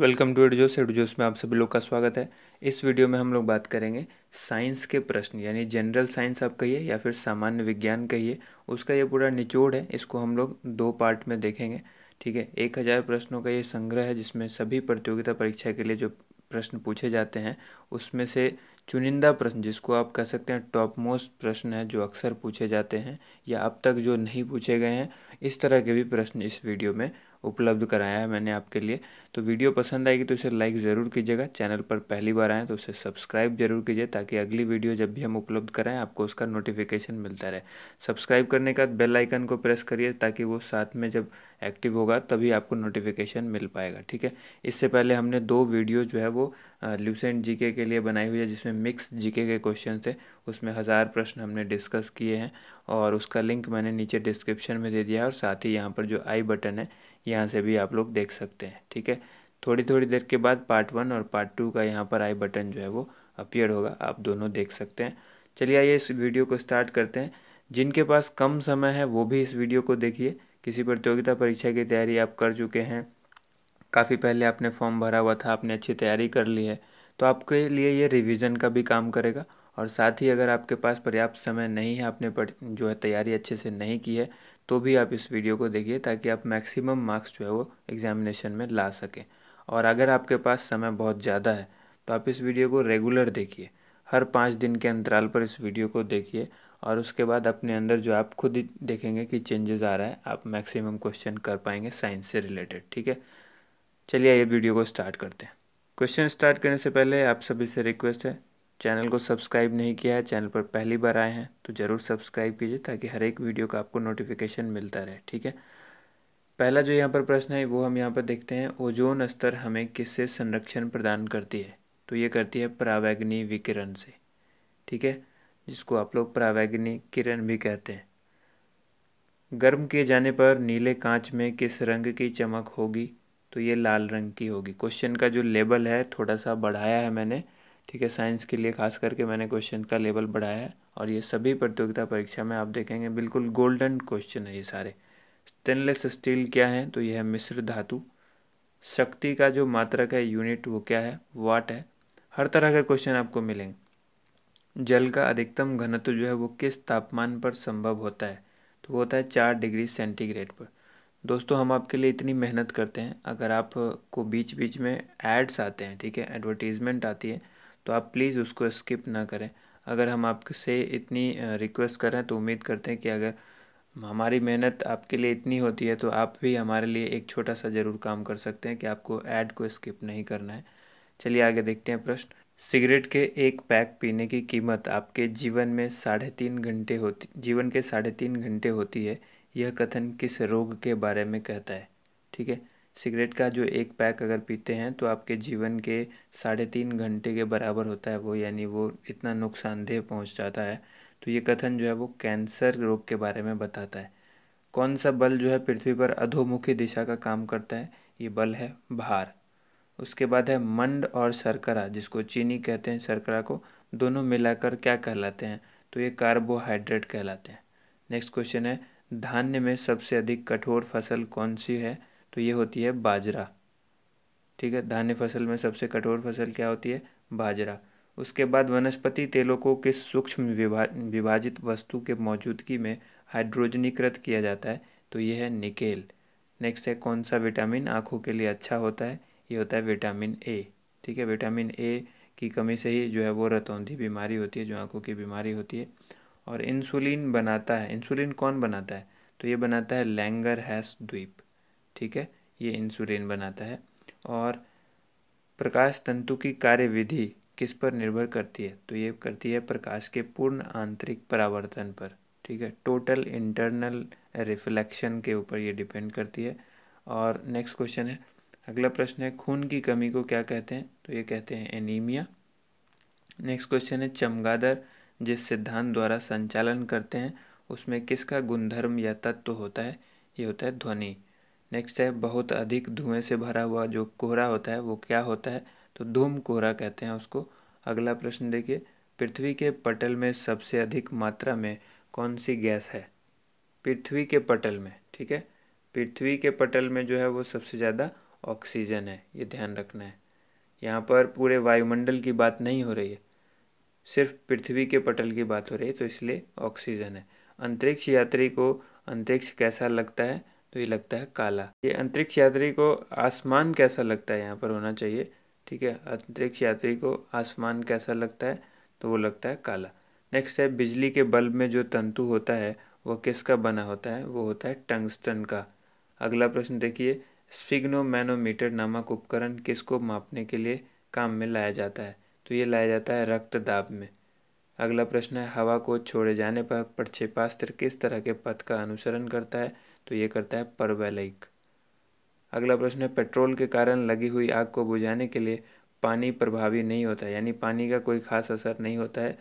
welcome to एडजोस एडजोस में आप सभी लोग का स्वागत है इस वीडियो में हम लोग बात करेंगे साइंस के प्रश्न यानी जनरल साइंस आप कहिए या फिर सामान्य विज्ञान कहिए उसका ये पूरा निचोड़ है इसको हम लोग दो पार्ट में देखेंगे ठीक है एक हज़ार प्रश्नों का ये संग्रह है जिसमें सभी प्रतियोगिता परीक्षा के लिए जो प्रश्न पूछे जाते हैं उसमें से चुनिंदा प्रश्न जिसको आप कह सकते हैं टॉप मोस्ट प्रश्न है जो अक्सर पूछे जाते हैं या अब तक जो नहीं पूछे गए हैं इस तरह के भी प्रश्न इस वीडियो में उपलब्ध कराया है मैंने आपके लिए तो वीडियो पसंद आएगी तो इसे लाइक ज़रूर कीजिएगा चैनल पर पहली बार आएँ तो उसे सब्सक्राइब जरूर कीजिए ताकि अगली वीडियो जब भी हम उपलब्ध कराएँ आपको उसका नोटिफिकेशन मिलता रहे सब्सक्राइब करने के बाद बेल आइकन को प्रेस करिए ताकि वो साथ में जब एक्टिव होगा तभी आपको नोटिफिकेशन मिल पाएगा ठीक है इससे पहले हमने दो वीडियो जो है वो ल्यूसेंट जी के लिए बनाई हुई है जिसमें मिक्स जी के क्वेश्चन थे उसमें हज़ार प्रश्न हमने डिस्कस किए हैं और उसका लिंक मैंने नीचे डिस्क्रिप्शन में दे दिया है और साथ ही यहाँ पर जो आई बटन है यहाँ से भी आप लोग देख सकते हैं ठीक है थोड़ी थोड़ी देर के बाद पार्ट वन और पार्ट टू का यहाँ पर आई बटन जो है वो अपीयर होगा आप दोनों देख सकते हैं चलिए आइए इस वीडियो को स्टार्ट करते हैं जिनके पास कम समय है वो भी इस वीडियो को देखिए किसी प्रतियोगिता परीक्षा की तैयारी आप कर चुके हैं काफ़ी पहले आपने फॉर्म भरा हुआ था आपने अच्छी तैयारी कर ली है तो आपके लिए ये रिवीजन का भी काम करेगा और साथ ही अगर आपके पास पर्याप्त समय नहीं है आपने जो है तैयारी अच्छे से नहीं की है तो भी आप इस वीडियो को देखिए ताकि आप मैक्सिमम मार्क्स जो है वो एग्जामिनेशन में ला सकें और अगर आपके पास समय बहुत ज़्यादा है तो आप इस वीडियो को रेगुलर देखिए हर पाँच दिन के अंतराल पर इस वीडियो को देखिए और उसके बाद अपने अंदर जो आप खुद ही देखेंगे कि चेंजेस आ रहा है आप मैक्सिमम क्वेश्चन कर पाएंगे साइंस से रिलेटेड ठीक है चलिए ये वीडियो को स्टार्ट करते हैं क्वेश्चन स्टार्ट करने से पहले आप सभी से रिक्वेस्ट है चैनल को सब्सक्राइब नहीं किया है चैनल पर पहली बार आए हैं तो ज़रूर सब्सक्राइब कीजिए ताकि हर एक वीडियो का आपको नोटिफिकेशन मिलता रहे ठीक है पहला जो यहाँ पर प्रश्न है वो हम यहाँ पर देखते हैं ओजोन स्तर हमें किससे संरक्षण प्रदान करती है तो ये करती है प्रावैग्नी विकिरण से ठीक है जिसको आप लोग प्रावैग्नी किरण भी कहते हैं गर्म किए जाने पर नीले कांच में किस रंग की चमक होगी तो ये लाल रंग की होगी क्वेश्चन का जो लेबल है थोड़ा सा बढ़ाया है मैंने ठीक है साइंस के लिए खास करके मैंने क्वेश्चन का लेवल बढ़ाया है और ये सभी प्रतियोगिता परीक्षा में आप देखेंगे बिल्कुल गोल्डन क्वेश्चन है ये सारे स्टेनलेस स्टील क्या है तो यह है मिश्र धातु शक्ति का जो मात्रक है यूनिट वो क्या है वाट है हर तरह के क्वेश्चन आपको मिलेंगे जल का अधिकतम घनत्व जो है वो किस तापमान पर संभव होता है तो वो होता है चार डिग्री सेंटीग्रेड पर दोस्तों हम आपके लिए इतनी मेहनत करते हैं अगर आप को बीच बीच में एड्स आते हैं ठीक है एडवर्टीज़मेंट आती है तो आप प्लीज़ उसको स्किप ना करें अगर हम आपसे इतनी रिक्वेस्ट करें तो उम्मीद करते हैं कि अगर हमारी मेहनत आपके लिए इतनी होती है तो आप भी हमारे लिए एक छोटा सा ज़रूर काम कर सकते हैं कि आपको ऐड को स्किप नहीं करना है चलिए आगे देखते हैं प्रश्न सिगरेट के एक पैक पीने की कीमत आपके जीवन में साढ़े तीन घंटे होती जीवन के साढ़े तीन घंटे होती है यह कथन किस रोग के बारे में कहता है ठीक है सिगरेट का जो एक पैक अगर पीते हैं तो आपके जीवन के साढ़े तीन घंटे के बराबर होता है वो यानी वो इतना नुकसानदेह पहुंच जाता है तो ये कथन जो है वो कैंसर रोग के बारे में बताता है कौन सा बल जो है पृथ्वी पर अधोमुखी दिशा का काम करता है ये बल है भार उसके बाद है मंड और शर्करा जिसको चीनी कहते हैं शर्करा को दोनों मिलाकर क्या कहलाते हैं तो ये कार्बोहाइड्रेट कहलाते हैं नेक्स्ट क्वेश्चन है धान्य में सबसे अधिक कठोर फसल कौन सी है तो ये होती है बाजरा ठीक है धान्य फसल में सबसे कठोर फसल क्या होती है बाजरा उसके बाद वनस्पति तेलों को किस सूक्ष्म विभा विभाजित वस्तु के मौजूदगी में हाइड्रोजनीकृत किया जाता है तो ये है निकेल नेक्स्ट है कौन सा विटामिन आँखों के लिए अच्छा होता है ये होता है विटामिन ए ठीक है विटामिन ए की कमी से ही जो है वो रतौंधी बीमारी होती है जो आँखों की बीमारी होती है और इंसुलिन बनाता है इंसुलिन कौन बनाता है तो ये बनाता है लैंगर हैस द्वीप ठीक है ये इंसुलिन बनाता है और प्रकाश तंतु की कार्यविधि किस पर निर्भर करती है तो ये करती है प्रकाश के पूर्ण आंतरिक परावर्तन पर ठीक है टोटल इंटरनल रिफ्लेक्शन के ऊपर ये डिपेंड करती है और नेक्स्ट क्वेश्चन है अगला प्रश्न है खून की कमी को क्या कहते हैं तो ये कहते हैं एनीमिया नेक्स्ट क्वेश्चन है चमगादर जिस सिद्धांत द्वारा संचालन करते हैं उसमें किसका गुणधर्म या तत्व तो होता है ये होता है ध्वनि नेक्स्ट है बहुत अधिक धुएं से भरा हुआ जो कोहरा होता है वो क्या होता है तो धूम कोहरा कहते हैं उसको अगला प्रश्न देखिए पृथ्वी के पटल में सबसे अधिक मात्रा में कौन सी गैस है पृथ्वी के पटल में ठीक है पृथ्वी के पटल में जो है वो सबसे ज़्यादा ऑक्सीजन है ये ध्यान रखना है यहाँ पर पूरे वायुमंडल की बात नहीं हो रही है सिर्फ पृथ्वी के पटल की बात हो रही है तो इसलिए ऑक्सीजन है अंतरिक्ष यात्री को अंतरिक्ष कैसा लगता है तो ये लगता है काला ये अंतरिक्ष यात्री को आसमान कैसा लगता है यहाँ पर होना चाहिए ठीक है अंतरिक्ष यात्री को आसमान कैसा लगता है तो वो लगता है काला नेक्स्ट है बिजली के बल्ब में जो तंतु होता है वह किसका बना होता है वो होता है टंगस्टन का अगला प्रश्न देखिए स्फिग्नोमैनोमीटर नामक उपकरण किसको मापने के लिए काम में लाया जाता है तो ये लाया जाता है रक्त दाब में अगला प्रश्न है हवा को छोड़े जाने पर प्रक्षेपास्त्र किस तरह के पथ का अनुसरण करता है तो ये करता है परवैलिक अगला प्रश्न है पेट्रोल के कारण लगी हुई आग को बुझाने के लिए पानी प्रभावी नहीं होता है यानी पानी का कोई खास असर नहीं होता है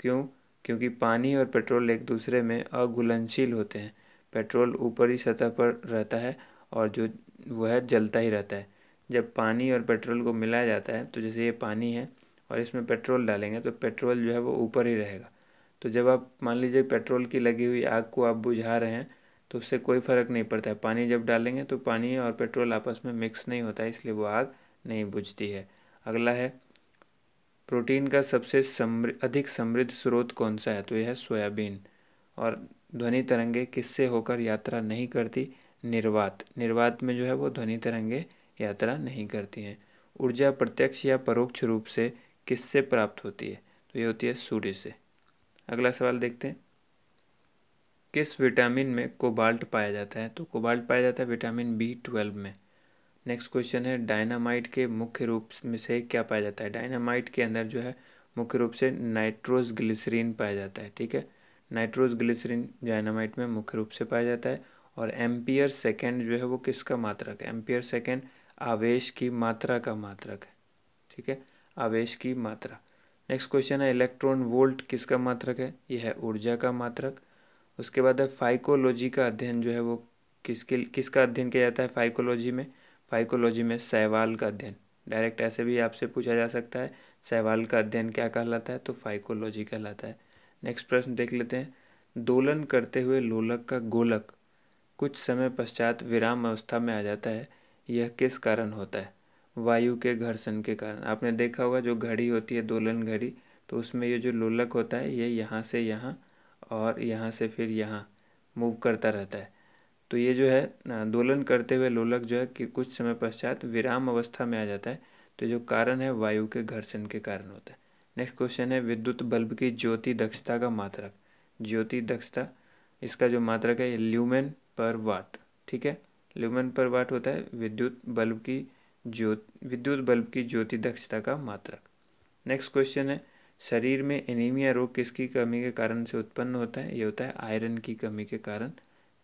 क्यों क्योंकि पानी और पेट्रोल एक दूसरे में अघुलनशील होते हैं पेट्रोल ऊपरी सतह पर रहता है और जो वह जलता ही रहता है जब पानी और पेट्रोल को मिलाया जाता है तो जैसे ये पानी है और इसमें पेट्रोल डालेंगे तो पेट्रोल जो है वो ऊपर ही रहेगा तो जब आप मान लीजिए पेट्रोल की लगी हुई आग को आप बुझा रहे हैं तो उससे कोई फ़र्क नहीं पड़ता है पानी जब डालेंगे तो पानी और पेट्रोल आपस में मिक्स नहीं होता है इसलिए वो आग नहीं बुझती है अगला है प्रोटीन का सबसे समृद्ध अधिक समृद्ध स्रोत कौन सा है तो यह है सोयाबीन और ध्वनि तरंगे किससे होकर यात्रा नहीं करती निर्वात निर्वात में जो है वो ध्वनि तरंगे यात्रा नहीं करती हैं ऊर्जा प्रत्यक्ष या परोक्ष रूप से किससे प्राप्त होती है तो ये होती है सूर्य से अगला सवाल देखते हैं किस विटामिन में कोबाल्ट पाया जाता है तो कोबाल्ट पाया जाता है विटामिन बी ट्वेल्व में नेक्स्ट क्वेश्चन है डायनामाइट के मुख्य रूप में से क्या पाया जाता है डायनामाइट के अंदर जो है मुख्य रूप से नाइट्रोस ग्लिसरीन पाया जाता है ठीक है नाइट्रोस ग्लिसरीन डायनामाइट में मुख्य रूप से पाया जाता है और एम्पियर सेकेंड जो है वो किसका मात्रक है एम्पियर सेकेंड आवेश की मात्रा का मात्रक है ठीक है आवेश की मात्रा नेक्स्ट क्वेश्चन है इलेक्ट्रॉन वोल्ट किसका मात्रक है यह है ऊर्जा का मात्रक उसके बाद है फाइकोलॉजी का अध्ययन जो है वो किसके किसका अध्ययन किया जाता है फाइकोलॉजी में फाइकोलॉजी में सहवाल का अध्ययन डायरेक्ट ऐसे भी आपसे पूछा जा सकता है सहवाल का अध्ययन क्या कहलाता है तो फाइकोलॉजी कहलाता है नेक्स्ट प्रश्न देख लेते हैं दोलन करते हुए लोलक का गोलक कुछ समय पश्चात विराम अवस्था में आ जाता है यह किस कारण होता है वायु के घर्षण के कारण आपने देखा होगा जो घड़ी होती है दोलन घड़ी तो उसमें ये जो लोलक होता है ये यहाँ से यहाँ और यहाँ से फिर यहाँ मूव करता रहता है तो ये जो है दोलन करते हुए लोलक जो है कि कुछ समय पश्चात विराम अवस्था में आ जाता है तो जो कारण है वायु के घर्षण के कारण होता है नेक्स्ट क्वेश्चन है विद्युत बल्ब की ज्योति दक्षता का मात्रक ज्योति दक्षता इसका जो मात्रक है ल्यूमेन पर वाट ठीक है ल्यूमेन पर वाट होता है विद्युत बल्ब की ज्योत विद्युत बल्ब की ज्योति दक्षता का मात्रक नेक्स्ट क्वेश्चन है शरीर में एनीमिया रोग किसकी कमी के कारण से उत्पन्न होता है ये होता है आयरन की कमी के कारण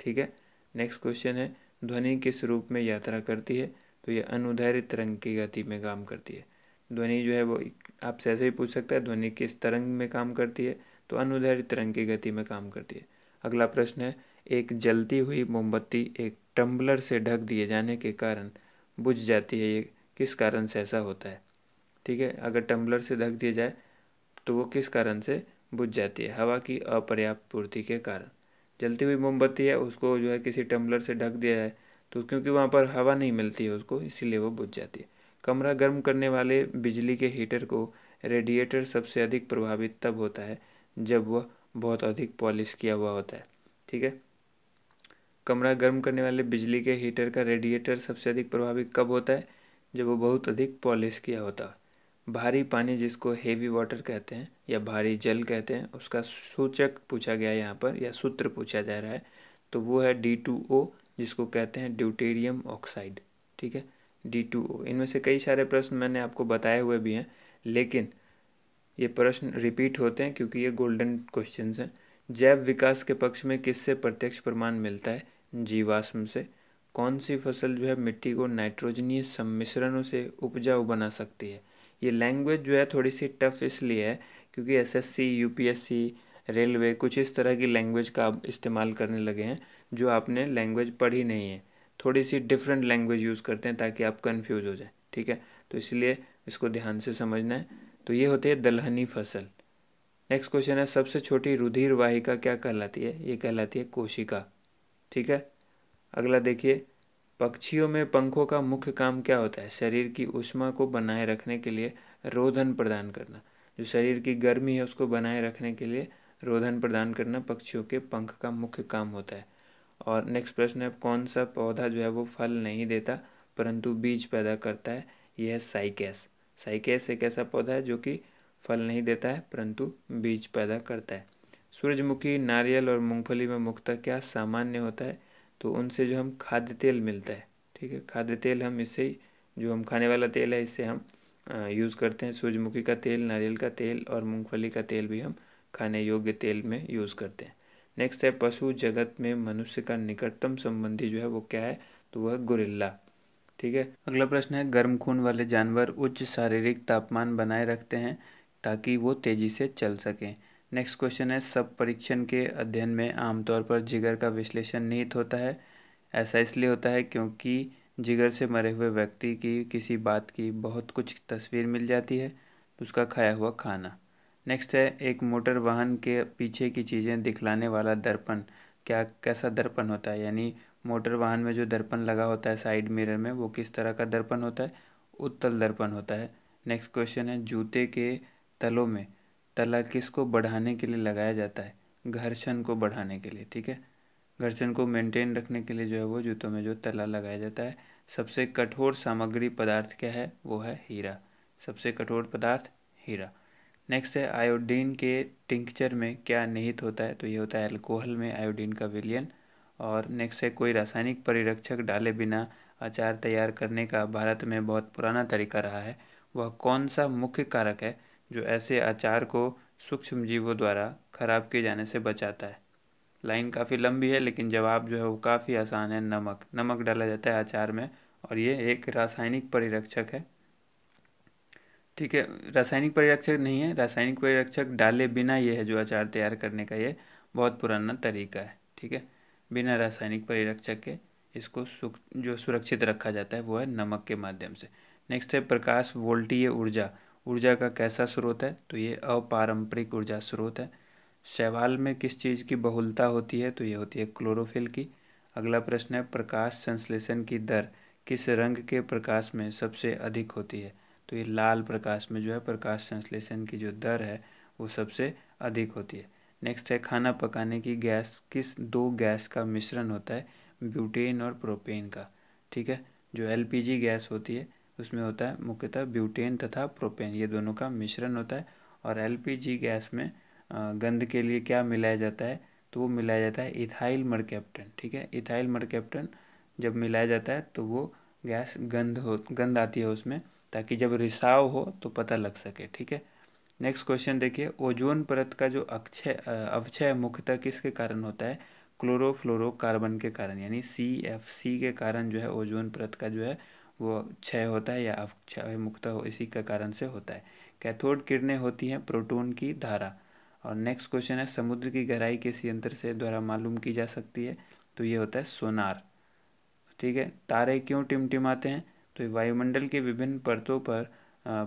ठीक है नेक्स्ट क्वेश्चन है ध्वनि किस रूप में यात्रा करती है तो ये अनुधारित तरंग की गति में काम करती है ध्वनि जो है वो आपसे ऐसे ही पूछ सकता है ध्वनि किस तरंग में काम करती है तो अनुधारित तरंग की गति में काम करती है अगला प्रश्न है एक जलती हुई मोमबत्ती एक टम्बलर से ढक दिए जाने के कारण बुझ जाती है ये किस कारण से ऐसा होता है ठीक है अगर टम्बलर से ढक दिया जाए तो वो किस कारण से बुझ जाती है हवा की अपर्याप्त पूर्ति के कारण जलती हुई मोमबत्ती है उसको जो है किसी टम्बलर से ढक दिया है तो क्योंकि वहाँ पर हवा नहीं मिलती है उसको इसीलिए वो बुझ जाती है कमरा गर्म करने वाले बिजली के हीटर को रेडिएटर सबसे अधिक प्रभावित तब होता है जब वह बहुत अधिक पॉलिश किया हुआ होता है ठीक है कमरा गर्म करने वाले बिजली के हीटर का रेडिएटर सबसे अधिक प्रभावित कब होता है जब वो बहुत अधिक पॉलिश किया होता है भारी पानी जिसको हेवी वाटर कहते हैं या भारी जल कहते हैं उसका सूचक पूछा गया यहाँ पर या सूत्र पूछा जा रहा है तो वो है डी टू ओ जिसको कहते हैं ड्यूटेरियम ऑक्साइड ठीक है डी टू ओ इनमें से कई सारे प्रश्न मैंने आपको बताए हुए भी हैं लेकिन ये प्रश्न रिपीट होते हैं क्योंकि ये गोल्डन क्वेश्चन हैं जैव विकास के पक्ष में किससे प्रत्यक्ष प्रमाण मिलता है जीवाश्म से कौन सी फसल जो है मिट्टी को नाइट्रोजनीय सम्मिश्रणों से उपजाऊ बना सकती है ये लैंग्वेज जो है थोड़ी सी टफ़ इसलिए है क्योंकि एसएससी यूपीएससी रेलवे कुछ इस तरह की लैंग्वेज का आप इस्तेमाल करने लगे हैं जो आपने लैंग्वेज पढ़ी नहीं है थोड़ी सी डिफरेंट लैंग्वेज यूज़ करते हैं ताकि आप कन्फ्यूज हो जाए ठीक है तो इसलिए इसको ध्यान से समझना है तो ये होती है दलहनी फसल नेक्स्ट क्वेश्चन है सबसे छोटी रुधिर वाहिका क्या कहलाती है ये कहलाती है कोशिका ठीक है अगला देखिए पक्षियों में पंखों का मुख्य काम क्या होता है शरीर की उष्मा को बनाए रखने के लिए रोधन प्रदान करना जो शरीर की गर्मी है उसको बनाए रखने के लिए रोधन प्रदान करना पक्षियों के पंख का मुख्य काम होता है और नेक्स्ट प्रश्न है कौन सा पौधा जो है वो फल नहीं देता परंतु बीज पैदा करता है यह है साइकेस साइकेस एक ऐसा पौधा है जो कि फल नहीं देता है परंतु बीज पैदा करता है सूरजमुखी नारियल और मूंगफली में मुख्यतः क्या सामान्य होता है तो उनसे जो हम खाद्य तेल मिलता है ठीक है खाद्य तेल हम इससे ही जो हम खाने वाला तेल है इससे हम यूज़ करते हैं सूरजमुखी का तेल नारियल का तेल और मूंगफली का तेल भी हम खाने योग्य तेल में यूज़ करते हैं नेक्स्ट है पशु जगत में मनुष्य का निकटतम संबंधी जो है वो क्या है तो वह गुरिल्ला ठीक है अगला प्रश्न है गर्म खून वाले जानवर उच्च शारीरिक तापमान बनाए रखते हैं ताकि वो तेज़ी से चल सकें नेक्स्ट क्वेश्चन है सब परीक्षण के अध्ययन में आमतौर पर जिगर का विश्लेषण निहित होता है ऐसा इसलिए होता है क्योंकि जिगर से मरे हुए व्यक्ति की किसी बात की बहुत कुछ तस्वीर मिल जाती है उसका खाया हुआ खाना नेक्स्ट है एक मोटर वाहन के पीछे की चीज़ें दिखलाने वाला दर्पण क्या कैसा दर्पण होता है यानी मोटर वाहन में जो दर्पण लगा होता है साइड मिरर में वो किस तरह का दर्पण होता है उत्तल दर्पण होता है नेक्स्ट क्वेश्चन है जूते के तलों में तला किसको बढ़ाने के लिए लगाया जाता है घर्षण को बढ़ाने के लिए ठीक है घर्षण को मेंटेन रखने के लिए जो है वो जूतों में जो तला लगाया जाता है सबसे कठोर सामग्री पदार्थ क्या है वो है हीरा सबसे कठोर पदार्थ हीरा नेक्स्ट है आयोडीन के टिंक्चर में क्या निहित होता है तो ये होता है अल्कोहल में आयोडीन का विलियन और नेक्स्ट है कोई रासायनिक परिरक्षक डाले बिना अचार तैयार करने का भारत में बहुत पुराना तरीका रहा है वह कौन सा मुख्य कारक है जो ऐसे अचार को सूक्ष्म जीवों द्वारा खराब किए जाने से बचाता है लाइन काफ़ी लंबी है लेकिन जवाब जो है वो काफ़ी आसान है नमक नमक डाला जाता है अचार में और ये एक रासायनिक परिरक्षक है ठीक है रासायनिक परिरक्षक नहीं है रासायनिक परिरक्षक डाले बिना ये है जो अचार तैयार करने का ये बहुत पुराना तरीका है ठीक है बिना रासायनिक परिरक्षक के इसको जो सुरक्षित रखा जाता है वो है नमक के माध्यम से नेक्स्ट है प्रकाश वोल्टीय ऊर्जा ऊर्जा का कैसा स्रोत है तो ये अपारंपरिक ऊर्जा स्रोत है शैवाल में किस चीज़ की बहुलता होती है तो ये होती है क्लोरोफिल की अगला प्रश्न है प्रकाश संश्लेषण की दर किस रंग के प्रकाश में सबसे अधिक होती है तो ये लाल प्रकाश में जो है प्रकाश संश्लेषण की जो दर है वो सबसे अधिक होती है नेक्स्ट है खाना पकाने की गैस किस दो गैस का मिश्रण होता है ब्यूटेन और प्रोपेन का ठीक है जो एलपीजी गैस होती है उसमें होता है मुख्यतः ब्यूटेन तथा प्रोपेन ये दोनों का मिश्रण होता है और एलपीजी गैस में गंध के लिए क्या मिलाया जाता है तो वो मिलाया जाता है इथाइल मरकैप्टन ठीक है इथाइल मरकैप्टन जब मिलाया जाता है तो वो गैस गंध हो गंध आती है उसमें ताकि जब रिसाव हो तो पता लग सके ठीक है नेक्स्ट क्वेश्चन देखिए ओजोन परत का जो अक्षय अवक्षय मुख्यतः किसके कारण होता है क्लोरोफ्लोरोकार्बन के कारण यानी सी एफ सी के कारण जो है ओजोन परत का जो है वो क्षय होता है या अवक्षय मुक्त हो इसी का कारण से होता है कैथोड किरणें होती हैं प्रोटोन की धारा और नेक्स्ट क्वेश्चन है समुद्र की गहराई किस यंत्र से द्वारा मालूम की जा सकती है तो ये होता है सोनार ठीक है तारे क्यों टिमटिमाते हैं तो वायुमंडल के विभिन्न परतों पर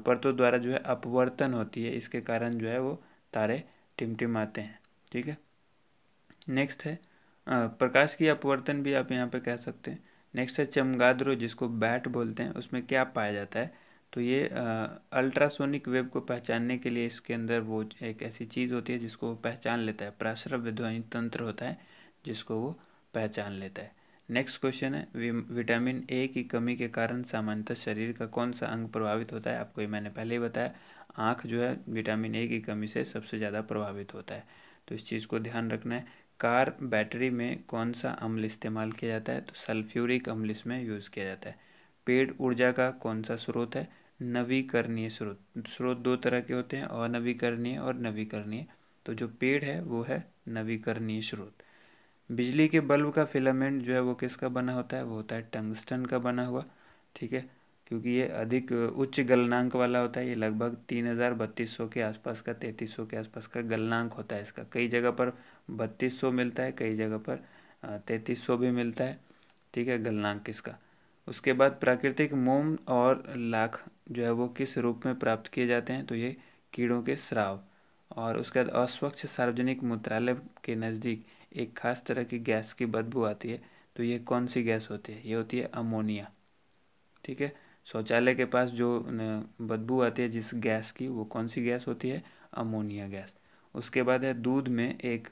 परतों द्वारा जो है अपवर्तन होती है इसके कारण जो है वो तारे टिमटिमाते हैं ठीक है नेक्स्ट है प्रकाश की अपवर्तन भी आप यहाँ पे कह सकते हैं नेक्स्ट है चमगादड़ो जिसको बैट बोलते हैं उसमें क्या पाया जाता है तो ये अल्ट्रासोनिक वेव को पहचानने के लिए इसके अंदर वो एक ऐसी चीज़ होती है जिसको वो पहचान लेता है प्राश्रव्य विध्वनि तंत्र होता है जिसको वो पहचान लेता है नेक्स्ट क्वेश्चन है वि, विटामिन ए की कमी के कारण सामान्यतः शरीर का कौन सा अंग प्रभावित होता है आपको ये मैंने पहले ही बताया आँख जो है विटामिन ए की कमी से सबसे ज़्यादा प्रभावित होता है तो इस चीज़ को ध्यान रखना है कार बैटरी में कौन सा अम्ल इस्तेमाल किया जाता है तो सल्फ्यूरिक अम्ल इसमें यूज़ किया जाता है पेड़ ऊर्जा का कौन सा स्रोत है नवीकरणीय स्रोत स्रोत दो तरह के होते हैं अनवीकरणीय और नवीकरणीय तो जो पेड़ है वो है नवीकरणीय स्रोत बिजली के बल्ब का फिलामेंट जो है वो किसका बना होता है वो होता है टंगस्टन का बना हुआ ठीक है क्योंकि ये अधिक उच्च गलनांक वाला होता है ये लगभग तीन हज़ार बत्तीस सौ के आसपास का तैंतीस सौ के आसपास का गलनांक होता है इसका कई जगह पर बत्तीस सौ मिलता है कई जगह पर तैंतीस सौ भी मिलता है ठीक है गलनांक किसका उसके बाद प्राकृतिक मोम और लाख जो है वो किस रूप में प्राप्त किए जाते हैं तो ये कीड़ों के स्राव और उसके बाद अस्वच्छ सार्वजनिक मूत्रालय के नज़दीक एक खास तरह की गैस की बदबू आती है तो ये कौन सी गैस होती है ये होती है अमोनिया ठीक है शौचालय के पास जो बदबू आती है जिस गैस की वो कौन सी गैस होती है अमोनिया गैस उसके बाद है दूध में एक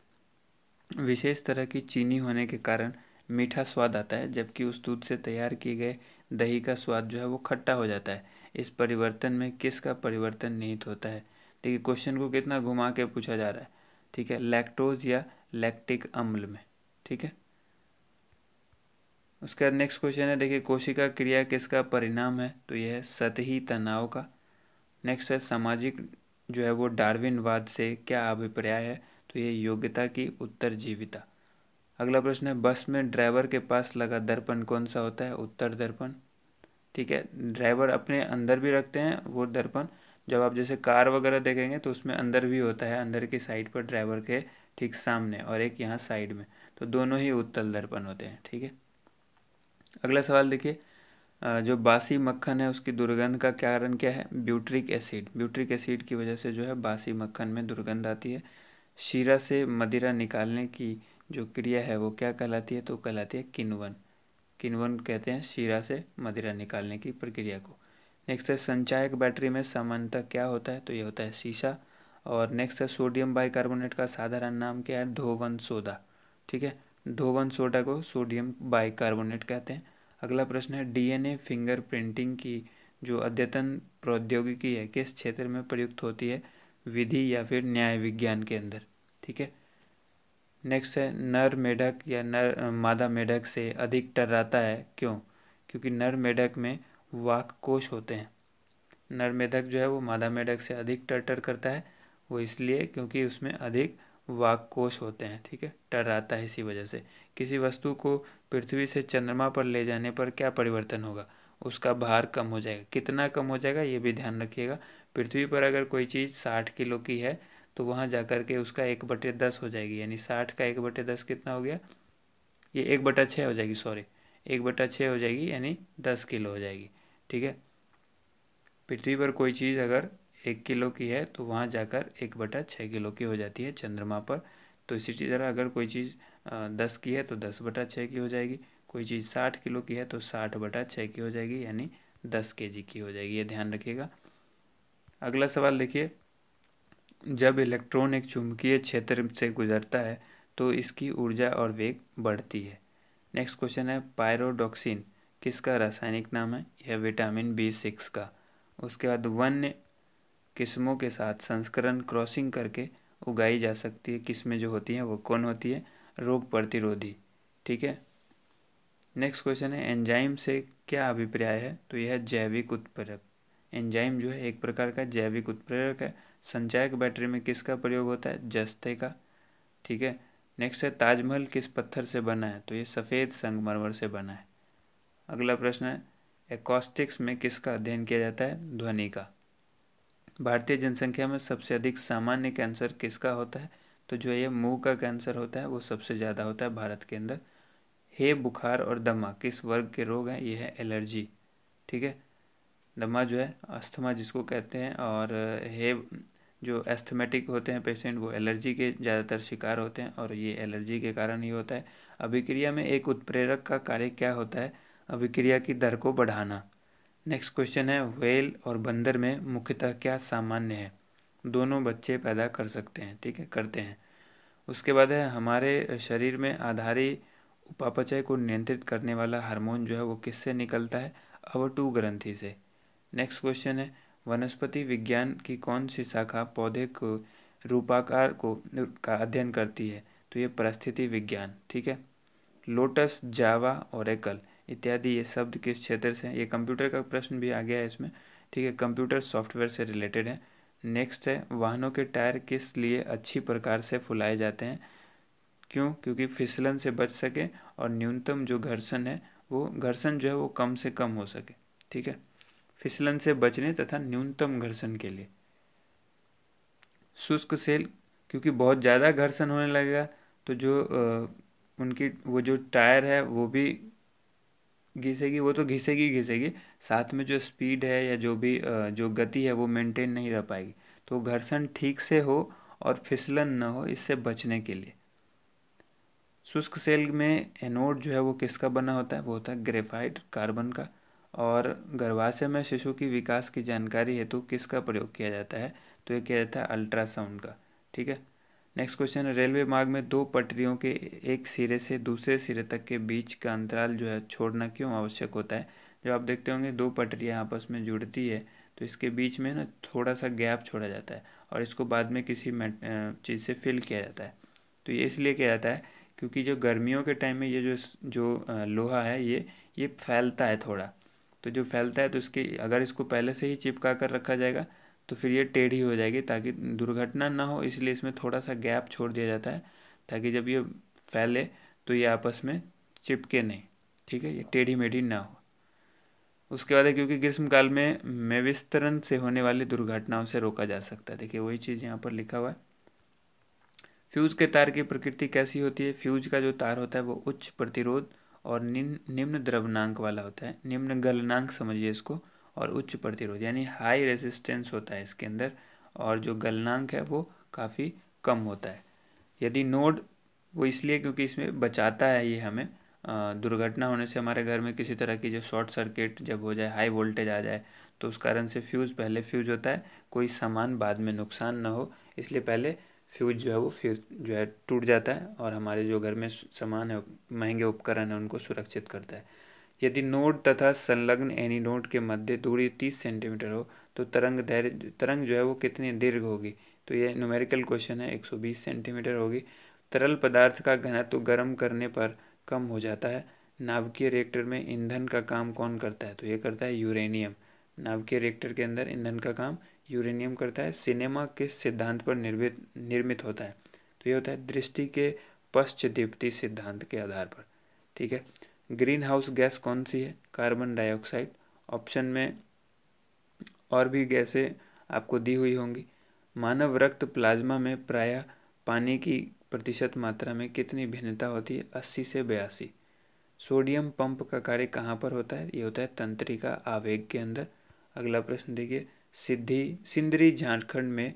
विशेष तरह की चीनी होने के कारण मीठा स्वाद आता है जबकि उस दूध से तैयार किए गए दही का स्वाद जो है वो खट्टा हो जाता है इस परिवर्तन में किसका परिवर्तन निहित होता है ठीक है क्वेश्चन को कितना घुमा के पूछा जा रहा है ठीक है लैक्टोज या लैक्टिक अम्ल में ठीक है उसके बाद नेक्स्ट क्वेश्चन है देखिए कोशिका क्रिया किसका परिणाम है तो यह है सतही तनाव का नेक्स्ट है सामाजिक जो है वो डार्विनवाद से क्या अभिप्राय है तो ये योग्यता की उत्तर जीविता अगला प्रश्न है बस में ड्राइवर के पास लगा दर्पण कौन सा होता है उत्तर दर्पण ठीक है ड्राइवर अपने अंदर भी रखते हैं वो दर्पण जब आप जैसे कार वगैरह देखेंगे तो उसमें अंदर भी होता है अंदर की साइड पर ड्राइवर के ठीक सामने और एक यहाँ साइड में तो दोनों ही उत्तल दर्पण होते हैं ठीक है अगला सवाल देखिए जो बासी मक्खन है उसकी दुर्गंध का कारण क्या है ब्यूट्रिक एसिड ब्यूट्रिक एसिड की वजह से जो है बासी मक्खन में दुर्गंध आती है शीरा से मदिरा निकालने की जो क्रिया है वो क्या कहलाती है तो कहलाती है किन्वन किन्वन कहते हैं शीरा से मदिरा निकालने की प्रक्रिया को नेक्स्ट है संचायक बैटरी में सामान्यतः क्या होता है तो ये होता है शीशा और नेक्स्ट है सोडियम बाइकार्बोनेट का साधारण नाम क्या है धोवन सोडा ठीक है धोवन सोडा को सोडियम बाइकार्बोनेट कहते हैं अगला प्रश्न है डीएनए फिंगर प्रिंटिंग की जो अद्यतन प्रौद्योगिकी है किस क्षेत्र में प्रयुक्त होती है विधि या फिर न्याय विज्ञान के अंदर ठीक है नेक्स्ट है नर मेढक या नर मादा मेढक से अधिक टर्राता है क्यों क्योंकि नर मेढक में वाक कोश होते हैं नर मेढक जो है वो मादा मेढक से अधिक टर टर करता है वो इसलिए क्योंकि उसमें अधिक वाक कोश होते हैं ठीक है टर्राता है इसी वजह से किसी वस्तु को पृथ्वी से चंद्रमा पर ले जाने पर क्या परिवर्तन होगा उसका भार कम हो जाएगा कितना कम हो जाएगा ये भी ध्यान रखिएगा पृथ्वी पर अगर कोई चीज़ साठ किलो की है तो वहाँ जा कर के उसका एक बटे दस हो जाएगी यानी साठ का एक बटे दस कितना हो गया ये एक बटा छः हो जाएगी सॉरी एक बटा छः हो जाएगी यानी दस किलो हो जाएगी ठीक है पृथ्वी पर कोई चीज़ अगर एक किलो की है तो वहाँ जाकर एक बटा छः किलो की हो जाती है चंद्रमा पर तो इसी तरह अगर कोई चीज़ दस की है तो दस बटा छः की हो जाएगी कोई चीज़ साठ किलो की है तो साठ बटा छः की हो जाएगी यानी दस के जी की हो जाएगी ये ध्यान रखिएगा अगला सवाल देखिए जब इलेक्ट्रॉन एक चुंबकीय क्षेत्र से गुजरता है तो इसकी ऊर्जा और वेग बढ़ती है नेक्स्ट क्वेश्चन है पायरोडॉक्सिन किसका रासायनिक नाम है यह विटामिन बी सिक्स का उसके बाद वन्य किस्मों के साथ संस्करण क्रॉसिंग करके उगाई जा सकती है किस्में जो होती हैं वो कौन होती है रोग प्रतिरोधी ठीक है नेक्स्ट क्वेश्चन है एंजाइम से क्या अभिप्राय है तो यह जैविक उत्प्रेरक एंजाइम जो है एक प्रकार का जैविक उत्प्रेरक है संचायक बैटरी में किसका प्रयोग होता है जस्ते का ठीक है नेक्स्ट है ताजमहल किस पत्थर से बना है तो ये सफ़ेद संगमरमर से बना है अगला प्रश्न है एकॉस्टिक्स में किसका अध्ययन किया जाता है ध्वनि का भारतीय जनसंख्या में सबसे अधिक सामान्य कैंसर किसका होता है तो जो ये मुंह का कैंसर होता है वो सबसे ज़्यादा होता है भारत के अंदर हे बुखार और दमा किस वर्ग के रोग हैं ये है एलर्जी ठीक है दमा जो है अस्थमा जिसको कहते हैं और हे जो एस्थमेटिक होते हैं पेशेंट वो एलर्जी के ज़्यादातर शिकार होते हैं और ये एलर्जी के कारण ही होता है अभिक्रिया में एक उत्प्रेरक का कार्य क्या होता है अभिक्रिया की दर को बढ़ाना नेक्स्ट क्वेश्चन है वेल और बंदर में मुख्यतः क्या सामान्य है दोनों बच्चे पैदा कर सकते हैं ठीक है करते हैं उसके बाद है हमारे शरीर में आधारी उपापचय को नियंत्रित करने वाला हार्मोन जो है वो किससे निकलता है अव टू ग्रंथि से नेक्स्ट क्वेश्चन है वनस्पति विज्ञान की कौन सी शाखा पौधे को रूपाकार को का अध्ययन करती है तो ये परिस्थिति विज्ञान ठीक है लोटस जावा और एकल इत्यादि ये शब्द किस क्षेत्र से ये कंप्यूटर का प्रश्न भी आ गया है इसमें ठीक है कंप्यूटर सॉफ्टवेयर से रिलेटेड है नेक्स्ट है वाहनों के टायर किस लिए अच्छी प्रकार से फुलाए जाते हैं क्यों क्योंकि फिसलन से बच सके और न्यूनतम जो घर्षण है वो घर्षण जो है वो कम से कम हो सके ठीक है फिसलन से बचने तथा न्यूनतम घर्षण के लिए शुष्क सेल क्योंकि बहुत ज़्यादा घर्षण होने लगेगा तो जो उनकी वो जो टायर है वो भी घिसेगी वो तो घिसेगी घिसेगी साथ में जो स्पीड है या जो भी जो गति है वो मेंटेन नहीं रह पाएगी तो घर्षण ठीक से हो और फिसलन न हो इससे बचने के लिए शुष्क सेल में एनोड जो है वो किसका बना होता है वो होता है ग्रेफाइट कार्बन का और गर्भाशय में शिशु की विकास की जानकारी हेतु तो किसका प्रयोग किया जाता है तो ये किया जाता है अल्ट्रासाउंड का ठीक है नेक्स्ट क्वेश्चन रेलवे मार्ग में दो पटरियों के एक सिरे से दूसरे सिरे तक के बीच का अंतराल जो है छोड़ना क्यों आवश्यक होता है जब आप देखते होंगे दो पटरियाँ आपस में जुड़ती है तो इसके बीच में ना थोड़ा सा गैप छोड़ा जाता है और इसको बाद में किसी चीज़ से फिल किया जाता है तो ये इसलिए किया जाता है क्योंकि जो गर्मियों के टाइम में ये जो जो लोहा है ये ये फैलता है थोड़ा तो जो फैलता है तो इसके अगर इसको पहले से ही चिपका कर रखा जाएगा तो फिर ये टेढ़ी हो जाएगी ताकि दुर्घटना ना हो इसलिए इसमें थोड़ा सा गैप छोड़ दिया जाता है ताकि जब ये फैले तो ये आपस में चिपके नहीं ठीक है ये टेढ़ी मेढ़ी ना हो उसके बाद है क्योंकि ग्रीष्मकाल में मेविस्तरण से होने वाली दुर्घटनाओं से रोका जा सकता है देखिए वही चीज़ यहाँ पर लिखा हुआ है फ्यूज़ के तार की प्रकृति कैसी होती है फ्यूज़ का जो तार होता है वो उच्च प्रतिरोध और निम्न निम्न द्रवनांक वाला होता है निम्न गलनांक समझिए इसको और उच्च प्रतिरोध यानी हाई रेजिस्टेंस होता है इसके अंदर और जो गलनांक है वो काफ़ी कम होता है यदि नोड वो इसलिए क्योंकि इसमें बचाता है ये हमें दुर्घटना होने से हमारे घर में किसी तरह की जो शॉर्ट सर्किट जब हो जाए हाई वोल्टेज आ जाए तो उस कारण से फ्यूज़ पहले फ्यूज होता है कोई सामान बाद में नुकसान ना हो इसलिए पहले फ्यूज जो है वो फ्यूज जो है टूट जाता है और हमारे जो घर में सामान है महंगे उपकरण है उनको सुरक्षित करता है यदि नोड तथा संलग्न एनी नोड के मध्य दूरी तीस सेंटीमीटर हो तो तरंग धैर्य तरंग जो है वो कितनी दीर्घ होगी तो ये न्यूमेरिकल क्वेश्चन है एक सौ बीस सेंटीमीटर होगी तरल पदार्थ का घनत्व गर्म करने पर कम हो जाता है नाभिकीय रिएक्टर में ईंधन का काम कौन करता है तो ये करता है यूरेनियम नाभिकीय रिएक्टर के अंदर ईंधन का काम यूरेनियम करता है सिनेमा किस सिद्धांत पर निर्मित निर्मित होता है तो ये होता है दृष्टि के पश्चिदीप्ति सिद्धांत के आधार पर ठीक है ग्रीन हाउस गैस कौन सी है कार्बन डाइऑक्साइड ऑप्शन में और भी गैसें आपको दी हुई होंगी मानव रक्त प्लाज्मा में प्रायः पानी की प्रतिशत मात्रा में कितनी भिन्नता होती है अस्सी से बयासी सोडियम पंप का कार्य कहाँ पर होता है ये होता है तंत्रिका आवेग के अंदर अगला प्रश्न देखिए सिद्धि सिंदरी झारखंड में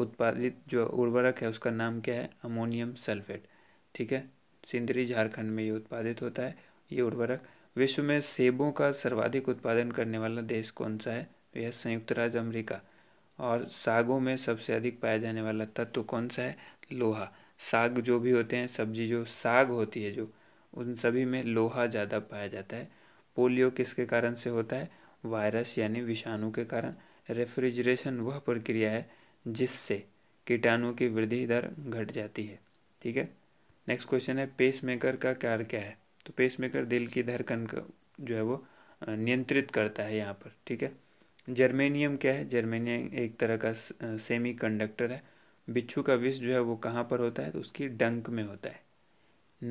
उत्पादित जो उर्वरक है उसका नाम क्या है अमोनियम सल्फेट ठीक है सिंदरी झारखंड में ये उत्पादित होता है ये उर्वरक विश्व में सेबों का सर्वाधिक उत्पादन करने वाला देश कौन सा है तो यह संयुक्त राज्य अमेरिका और सागों में सबसे अधिक पाया जाने वाला तत्व कौन सा है लोहा साग जो भी होते हैं सब्जी जो साग होती है जो उन सभी में लोहा ज़्यादा पाया जाता है पोलियो किसके कारण से होता है वायरस यानी विषाणु के कारण रेफ्रिजरेशन वह प्रक्रिया है जिससे कीटाणु की वृद्धि दर घट जाती है ठीक है नेक्स्ट क्वेश्चन है पेसमेकर का कार्य क्या है तो पेसमेकर दिल की धड़कन का जो है वो नियंत्रित करता है यहाँ पर ठीक है जर्मेनियम क्या है जर्मेनियम एक तरह का सेमी कंडक्टर है बिच्छू का विष जो है वो कहाँ पर होता है तो उसकी डंक में होता है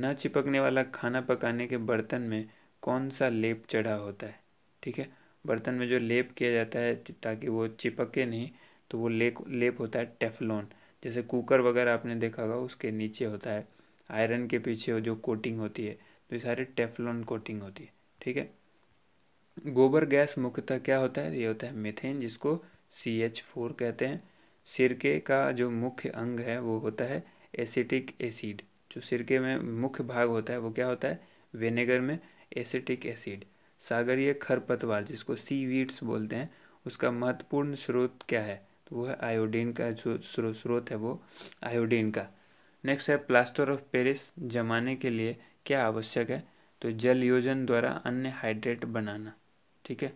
न चिपकने वाला खाना पकाने के बर्तन में कौन सा लेप चढ़ा होता है ठीक है बर्तन में जो लेप किया जाता है ताकि वो चिपके नहीं तो वो लेप लेप होता है टेफलॉन जैसे कुकर वगैरह आपने देखा होगा उसके नीचे होता है आयरन के पीछे जो कोटिंग होती है तो ये सारे टेफलॉन कोटिंग होती है ठीक है गोबर गैस मुख्यतः क्या होता है ये होता है मिथेन जिसको सी एच फोर कहते हैं सिरके का जो मुख्य अंग है वो होता है एसिटिक एसिड जो सिरके में मुख्य भाग होता है वो क्या होता है विनेगर में एसिटिक एसिड सागरीय खरपतवार जिसको सी वीड्स बोलते हैं उसका महत्वपूर्ण स्रोत क्या है तो वो है आयोडीन का जो स्रो, स्रोत है वो आयोडीन का नेक्स्ट है प्लास्टर ऑफ पेरिस जमाने के लिए क्या आवश्यक है तो जल योजन द्वारा अन्य हाइड्रेट बनाना ठीक है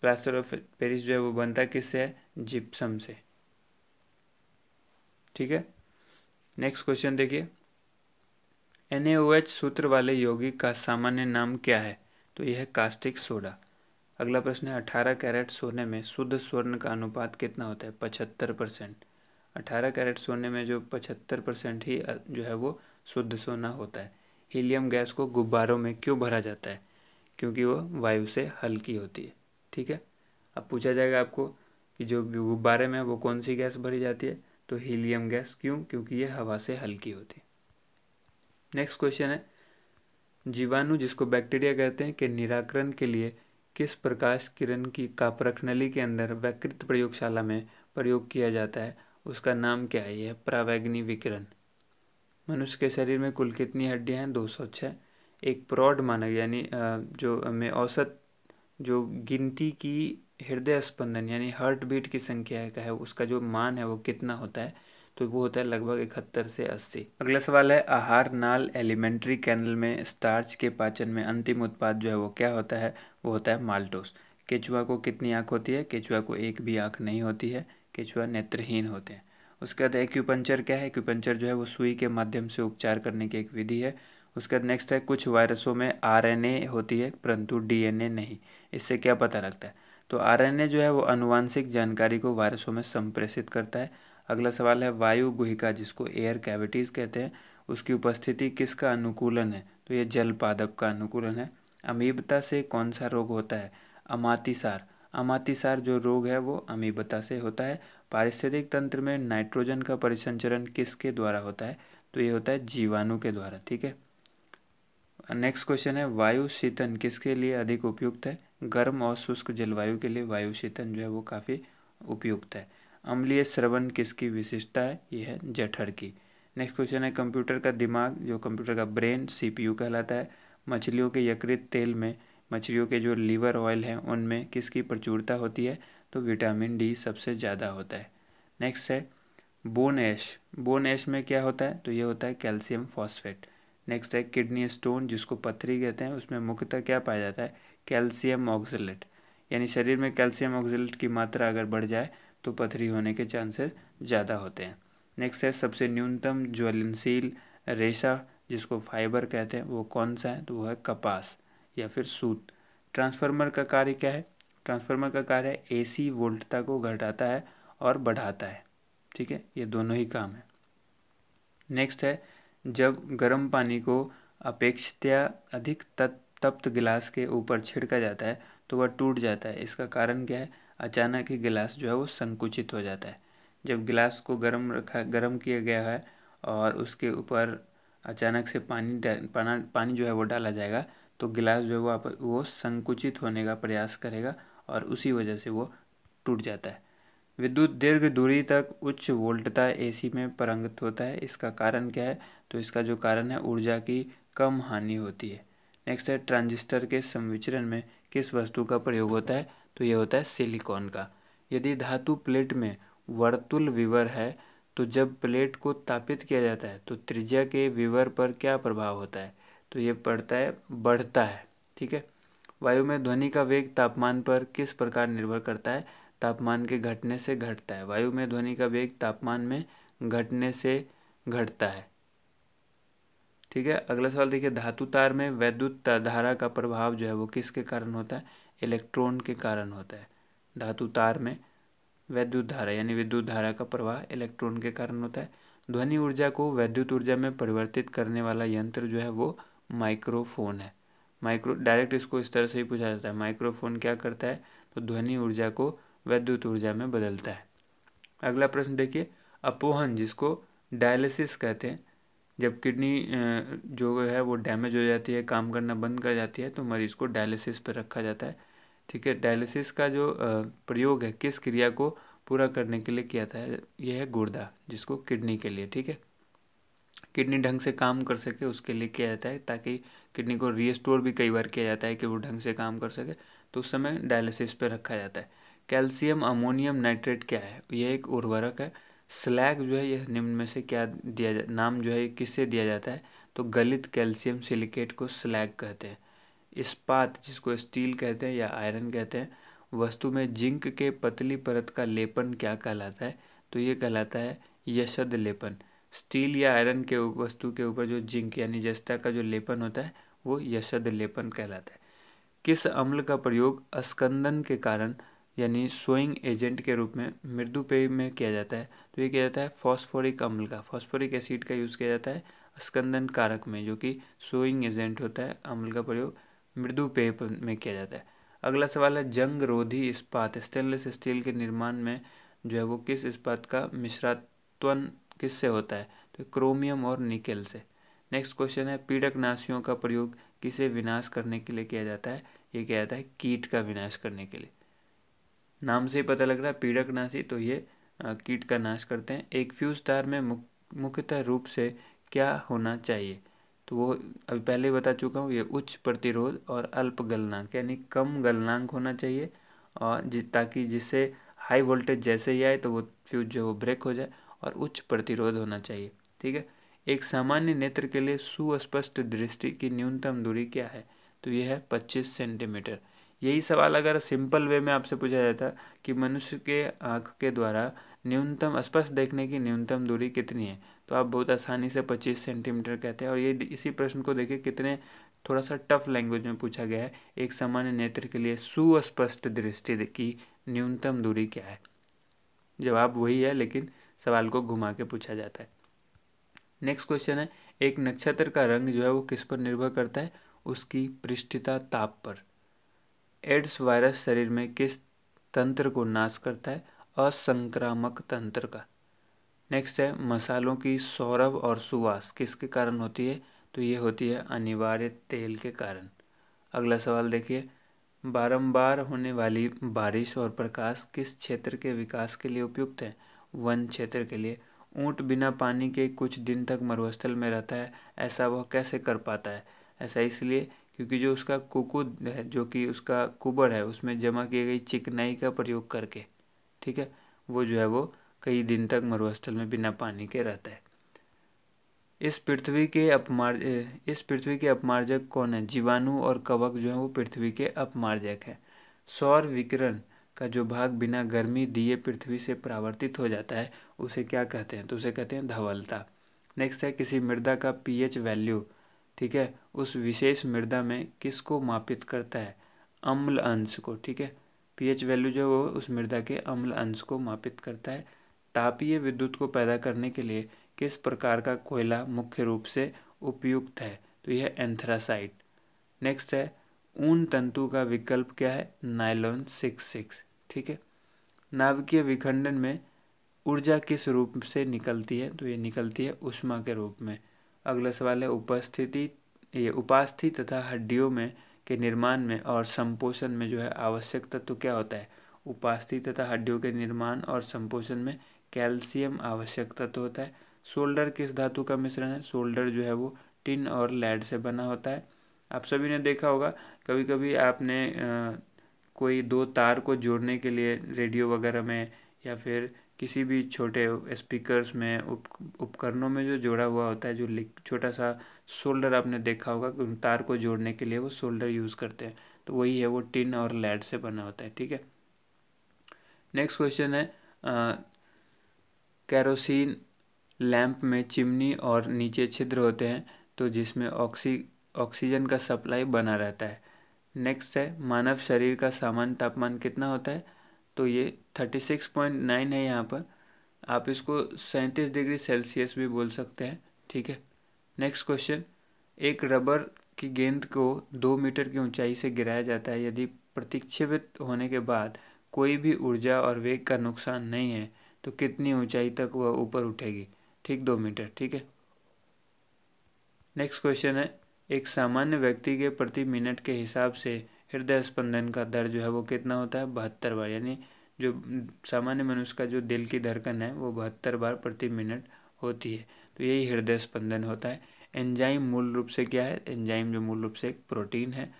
प्लास्टर ऑफ पेरिस जो है वो बनता किससे है जिप्सम से ठीक है नेक्स्ट क्वेश्चन देखिए एन सूत्र वाले यौगिक का सामान्य नाम क्या है तो यह है कास्टिक सोडा अगला प्रश्न है अठारह कैरेट सोने में शुद्ध स्वर्ण का अनुपात कितना होता है पचहत्तर परसेंट अठारह कैरेट सोने में जो पचहत्तर परसेंट ही जो है वो शुद्ध सोना होता है हीलियम गैस को गुब्बारों में क्यों भरा जाता है क्योंकि वो वायु से हल्की होती है ठीक है अब पूछा जाएगा आपको कि जो गुब्बारे में वो कौन सी गैस भरी जाती है तो हीलियम गैस क्यों क्योंकि ये हवा से हल्की होती है नेक्स्ट क्वेश्चन है जीवाणु जिसको बैक्टीरिया कहते हैं के निराकरण के लिए किस प्रकाश किरण की का प्रखनली के अंदर वैकृत प्रयोगशाला में प्रयोग किया जाता है उसका नाम क्या है यह प्रावैग्नि विकिरण मनुष्य के शरीर में कुल कितनी हड्डियां हैं दो सौ छः एक प्रौढ़ मानव यानी जो में औसत जो गिनती की हृदय स्पंदन यानी हार्ट बीट की संख्या का है उसका जो मान है वो कितना होता है तो वो होता है लगभग इकहत्तर से अस्सी अगला सवाल है आहार नाल एलिमेंट्री कैनल में स्टार्च के पाचन में अंतिम उत्पाद जो है वो क्या होता है वो होता है माल्टोस केचुआ को कितनी आँख होती है केचुआ को एक भी आँख नहीं होती है केचुआ नेत्रहीन होते हैं उसके बाद एक्यूपंचर क्या है एक्यूपंचर जो है वो सुई के माध्यम से उपचार करने की एक विधि है उसके बाद नेक्स्ट है कुछ वायरसों में आर होती है परंतु डी नहीं इससे क्या पता लगता है तो आर जो है वो अनुवांशिक जानकारी को वायरसों में संप्रेषित करता है अगला सवाल है वायु गुहिका जिसको एयर कैविटीज़ कहते हैं उसकी उपस्थिति किसका अनुकूलन है तो ये जल पादप का अनुकूलन है अमीबता से कौन सा रोग होता है अमातिसार अमातिसार जो रोग है वो अमीबता से होता है पारिस्थितिक तंत्र में नाइट्रोजन का परिसंचरण किसके द्वारा होता है तो ये होता है जीवाणु के द्वारा ठीक है नेक्स्ट क्वेश्चन है वायु शीतन किसके लिए अधिक उपयुक्त है गर्म और शुष्क जलवायु के लिए वायु शीतन जो है वो काफ़ी उपयुक्त है अम्लीय श्रवण किसकी विशेषता है यह है जठर की नेक्स्ट क्वेश्चन है कंप्यूटर का दिमाग जो कंप्यूटर का ब्रेन सीपीयू कहलाता है मछलियों के यकृत तेल में मछलियों के जो लीवर ऑयल हैं उनमें किसकी प्रचुरता होती है तो विटामिन डी सबसे ज़्यादा होता है नेक्स्ट है बोन ऐश बोन ऐश में क्या होता है तो ये होता है कैल्शियम फॉस्फेट नेक्स्ट है किडनी स्टोन जिसको पत्थरी कहते हैं उसमें मुख्यतः क्या पाया जाता है कैल्शियम ऑक्सलेट यानी शरीर में कैल्शियम ऑक्सलेट की मात्रा अगर बढ़ जाए तो पथरी होने के चांसेस ज़्यादा होते हैं नेक्स्ट है सबसे न्यूनतम ज्वलनशील रेशा जिसको फाइबर कहते हैं वो कौन सा है तो वो है कपास या फिर सूत ट्रांसफार्मर का कार्य क्या है ट्रांसफार्मर का कार्य ए सी वोल्टता को घटाता है और बढ़ाता है ठीक है ये दोनों ही काम है नेक्स्ट है जब गर्म पानी को अपेक्षतया अधिक तप्त गिलास के ऊपर छिड़का जाता है तो वह टूट जाता है इसका कारण क्या है अचानक ही गिलास जो है वो संकुचित हो जाता है जब गिलास को गर्म रखा गर्म किया गया है और उसके ऊपर अचानक से पानी पानी जो है वो डाला जाएगा तो गिलास जो है वो वो संकुचित होने का प्रयास करेगा और उसी वजह से वो टूट जाता है विद्युत दीर्घ दूरी तक उच्च वोल्टता एसी में परंगत होता है इसका कारण क्या है तो इसका जो कारण है ऊर्जा की कम हानि होती है नेक्स्ट है ट्रांजिस्टर के संविचरण में किस वस्तु का प्रयोग होता है तो ये होता है सिलिकॉन का यदि धातु प्लेट में वर्तुल विवर है तो जब प्लेट को तापित किया जाता है तो त्रिज्या के विवर पर क्या प्रभाव होता है तो ये पड़ता है बढ़ता है ठीक है वायु में ध्वनि का वेग तापमान पर किस प्रकार निर्भर करता है तापमान के घटने से घटता है वायु में ध्वनि का वेग तापमान में घटने से घटता है ठीक है अगला सवाल देखिए धातु तार में वैद्युत धारा का प्रभाव जो है वो किसके कारण होता है इलेक्ट्रॉन के कारण होता है धातु तार में वैद्युत धारा यानी विद्युत धारा का प्रवाह इलेक्ट्रॉन के कारण होता है ध्वनि ऊर्जा को वैद्युत ऊर्जा में परिवर्तित करने वाला यंत्र जो है वो माइक्रोफोन है माइक्रो डायरेक्ट इसको इस तरह से ही पूछा जाता है माइक्रोफोन क्या करता है तो ध्वनि ऊर्जा को वैद्युत ऊर्जा में बदलता है अगला प्रश्न देखिए अपोहन जिसको डायलिसिस कहते हैं जब किडनी जो है वो डैमेज हो जाती है काम करना बंद कर जाती है तो मरीज़ को डायलिसिस पर रखा जाता है ठीक है डायलिसिस का जो प्रयोग है किस क्रिया को पूरा करने के लिए किया था यह है गुर्दा जिसको किडनी के लिए ठीक है किडनी ढंग से काम कर सके उसके लिए किया जाता है ताकि किडनी को रीस्टोर भी कई बार किया जाता है कि वो ढंग से काम कर सके तो उस समय डायलिसिस पर रखा जाता है कैल्शियम अमोनियम नाइट्रेट क्या है यह एक उर्वरक है स्लैग जो है यह निम्न में से क्या दिया जा नाम जो है किससे दिया जाता है तो गलित कैल्शियम सिलिकेट को स्लैग कहते हैं इस्पात जिसको स्टील कहते हैं या आयरन कहते हैं वस्तु में जिंक के पतली परत का लेपन क्या कहलाता है तो ये कहलाता है यशद लेपन स्टील या आयरन के वस्तु के ऊपर जो जिंक यानी जस्ता का जो लेपन होता है वो यशद लेपन कहलाता है किस अम्ल का प्रयोग अस्कंदन के कारण यानी सोइंग एजेंट के रूप में मृदुपेय में किया जाता है तो ये किया जाता है फॉस्फोरिक अम्ल का फॉस्फोरिक एसिड का यूज़ किया जाता है स्कंदन कारक में जो कि सोइंग एजेंट होता है अम्ल का प्रयोग मृदु पेय में किया जाता है अगला सवाल है जंग रोधी इस्पात स्टेनलेस स्टील के निर्माण में जो है वो किस इस्पात का मिश्रात्वन किससे होता है तो क्रोमियम और निकेल से नेक्स्ट क्वेश्चन है पीड़कनाशियों का प्रयोग किसे विनाश करने के लिए किया जाता है ये किया जाता है कीट का विनाश करने के लिए नाम से ही पता लग रहा है पीड़कनाशी तो ये कीट का नाश करते हैं एक फ्यूज तार में मुख्यतः रूप से क्या होना चाहिए तो वो अभी पहले ही बता चुका हूँ ये उच्च प्रतिरोध और अल्प गलनांक यानी कम गलनांक होना चाहिए और जिस ताकि जिससे हाई वोल्टेज जैसे ही आए तो वो फ्यूज जो है वो ब्रेक हो जाए और उच्च प्रतिरोध होना चाहिए ठीक है एक सामान्य नेत्र के लिए सुस्पष्ट दृष्टि की न्यूनतम दूरी क्या है तो ये है पच्चीस सेंटीमीटर यही सवाल अगर सिंपल वे में आपसे पूछा जाता कि मनुष्य के आँख के द्वारा न्यूनतम स्पष्ट देखने की न्यूनतम दूरी कितनी है तो आप बहुत आसानी से पच्चीस सेंटीमीटर कहते हैं और ये इसी प्रश्न को देखिए कितने थोड़ा सा टफ लैंग्वेज में पूछा गया है एक सामान्य नेत्र के लिए सुस्पष्ट दृष्टि की न्यूनतम दूरी क्या है जवाब वही है लेकिन सवाल को घुमा के पूछा जाता है नेक्स्ट क्वेश्चन है एक नक्षत्र का रंग जो है वो किस पर निर्भर करता है उसकी पृष्ठता ताप पर एड्स वायरस शरीर में किस तंत्र को नाश करता है असंक्रामक तंत्र का नेक्स्ट है मसालों की सौरभ और सुवास किसके कारण होती है तो ये होती है अनिवार्य तेल के कारण अगला सवाल देखिए बारंबार होने वाली बारिश और प्रकाश किस क्षेत्र के विकास के लिए उपयुक्त है वन क्षेत्र के लिए ऊँट बिना पानी के कुछ दिन तक मरुस्थल में रहता है ऐसा वह कैसे कर पाता है ऐसा इसलिए क्योंकि जो उसका कुकुद है जो कि उसका कुबर है उसमें जमा की गई चिकनाई का प्रयोग करके ठीक है वो जो है वो कई दिन तक मरुस्थल में बिना पानी के रहता है इस पृथ्वी के अपमार्ज इस पृथ्वी के अपमार्जक कौन है जीवाणु और कवक जो है वो पृथ्वी के अपमार्जक है सौर विकिरण का जो भाग बिना गर्मी दिए पृथ्वी से परावर्तित हो जाता है उसे क्या कहते हैं तो उसे कहते हैं धवलता नेक्स्ट है किसी मृदा का पीएच वैल्यू ठीक है उस विशेष मृदा में किसको मापित करता है अम्ल अंश को ठीक है पीएच वैल्यू जो है वो उस मृदा के अम्ल अंश को मापित करता है तापीय विद्युत को पैदा करने के लिए किस प्रकार का कोयला मुख्य रूप से उपयुक्त है तो यह एंथ्रासाइट नेक्स्ट है ऊन तंतु का विकल्प क्या है नायलॉन सिक्स सिक्स ठीक है नाभिकीय विखंडन में ऊर्जा किस रूप से निकलती है तो ये निकलती है उष्मा के रूप में अगला सवाल है उपस्थिति ये उपास्थि तथा हड्डियों में के निर्माण में और संपोषण में जो है आवश्यक तत्व तो क्या होता है उपास्थि तथा हड्डियों के निर्माण और संपोषण में कैल्शियम आवश्यक तत्व तो होता है सोल्डर किस धातु का मिश्रण है सोल्डर जो है वो टिन और लेड से बना होता है आप सभी ने देखा होगा कभी कभी आपने आ, कोई दो तार को जोड़ने के लिए रेडियो वगैरह में या फिर किसी भी छोटे स्पीकर्स में उप उपकरणों में जो जोड़ा हुआ होता है जो छोटा सा सोल्डर आपने देखा होगा उन तार को जोड़ने के लिए वो सोल्डर यूज़ करते हैं तो वही है वो टिन और लेड से बना होता है ठीक है नेक्स्ट क्वेश्चन है कैरोसिन लैंप में चिमनी और नीचे छिद्र होते हैं तो जिसमें ऑक्सी ऑक्सीजन का सप्लाई बना रहता है नेक्स्ट है मानव शरीर का सामान्य तापमान कितना होता है तो ये थर्टी सिक्स पॉइंट नाइन है यहाँ पर आप इसको सैंतीस डिग्री सेल्सियस भी बोल सकते हैं ठीक है नेक्स्ट क्वेश्चन एक रबर की गेंद को दो मीटर की ऊंचाई से गिराया जाता है यदि प्रतिक्षेपित होने के बाद कोई भी ऊर्जा और वेग का नुकसान नहीं है तो कितनी ऊंचाई तक वह ऊपर उठेगी ठीक दो मीटर ठीक है नेक्स्ट क्वेश्चन है एक सामान्य व्यक्ति के प्रति मिनट के हिसाब से हृदय स्पंदन का दर जो है वो कितना होता है बहत्तर बार यानी जो सामान्य मनुष्य का जो दिल की धड़कन है वो बहत्तर बार प्रति मिनट होती है तो यही हृदय स्पंदन होता है एंजाइम मूल रूप से क्या है एंजाइम जो मूल रूप से एक प्रोटीन है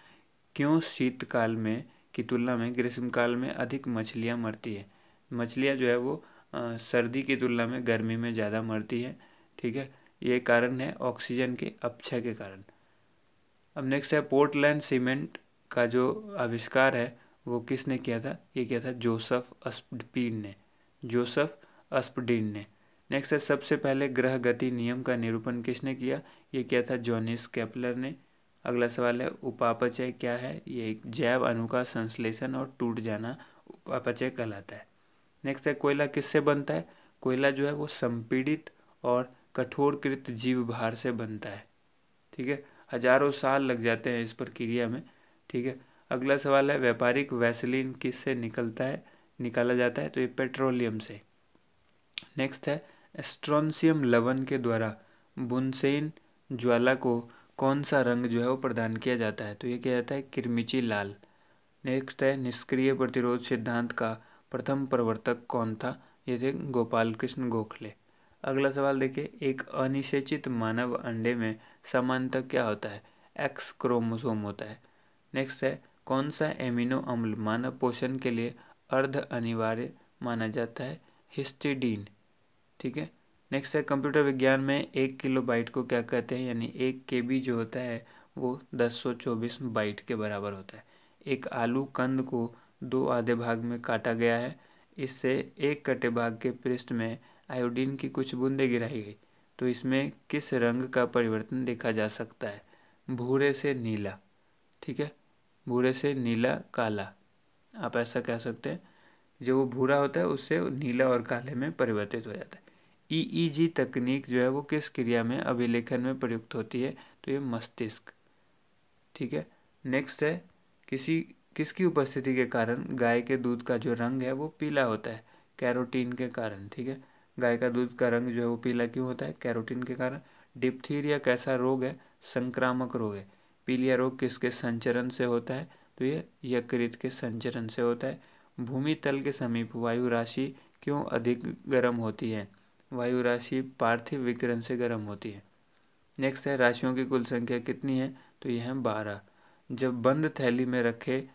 क्यों शीतकाल में की तुलना में ग्रीष्मकाल में अधिक मछलियाँ मरती है मछलियाँ जो है वो सर्दी की तुलना में गर्मी में ज़्यादा मरती है ठीक है ये कारण है ऑक्सीजन के अपक्षय के कारण अब नेक्स्ट है पोर्टलैंड सीमेंट का जो आविष्कार है वो किसने किया था ये किया था जोसफ अस्पडीन ने जोसफ अस्पडीन ने नेक्स्ट है सबसे पहले ग्रह गति नियम का निरूपण किसने किया ये किया था जॉनिस कैपलर ने अगला सवाल है उपापचय क्या है ये एक जैव अणु का संश्लेषण और टूट जाना उपापचय कहलाता है नेक्स्ट है कोयला किससे बनता है कोयला जो है वो संपीड़ित और कठोरकृत जीव भार से बनता है ठीक है हजारों साल लग जाते हैं इस प्रक्रिया में ठीक है अगला सवाल है व्यापारिक वैसलीन किससे निकलता है निकाला जाता है तो ये पेट्रोलियम से नेक्स्ट है एस्ट्रोनसियम लवन के द्वारा बुनसेन ज्वाला को कौन सा रंग जो है वो प्रदान किया जाता है तो ये किया जाता है किरमिची लाल नेक्स्ट है निष्क्रिय प्रतिरोध सिद्धांत का प्रथम प्रवर्तक कौन था ये थे गोपाल कृष्ण गोखले अगला सवाल देखिए एक अनिषेचित मानव अंडे में समानता क्या होता है एक्स क्रोमोसोम होता है नेक्स्ट है कौन सा एमिनो अम्ल मानव पोषण के लिए अर्ध अनिवार्य माना जाता है हिस्टिडीन ठीक है नेक्स्ट है कंप्यूटर विज्ञान में एक किलो बाइट को क्या कहते हैं यानी एक के बी जो होता है वो दस सौ चौबीस बाइट के बराबर होता है एक आलू कंद को दो आधे भाग में काटा गया है इससे एक कटे भाग के पृष्ठ में आयोडीन की कुछ बूंदें गिराई गई तो इसमें किस रंग का परिवर्तन देखा जा सकता है भूरे से नीला ठीक है भूरे से नीला काला आप ऐसा कह सकते हैं जो वो भूरा होता है उससे नीला और काले में परिवर्तित हो जाता है ई e जी e तकनीक जो है वो किस क्रिया में अभिलेखन में प्रयुक्त होती है तो ये मस्तिष्क ठीक है नेक्स्ट है किसी किसकी उपस्थिति के कारण गाय के दूध का जो रंग है वो पीला होता है कैरोटीन के कारण ठीक है गाय का दूध का रंग जो है वो पीला क्यों होता है कैरोटीन के कारण डिप्थीरिया कैसा रोग है संक्रामक रोग है पीलिया रोग किसके संचरण से होता है तो ये यकृत के संचरण से होता है भूमि तल के समीप वायु राशि क्यों अधिक गर्म होती है वायु राशि पार्थिव विकिरण से गर्म होती है नेक्स्ट है राशियों की कुल संख्या कितनी है तो यह है बारह जब बंद थैली में रखे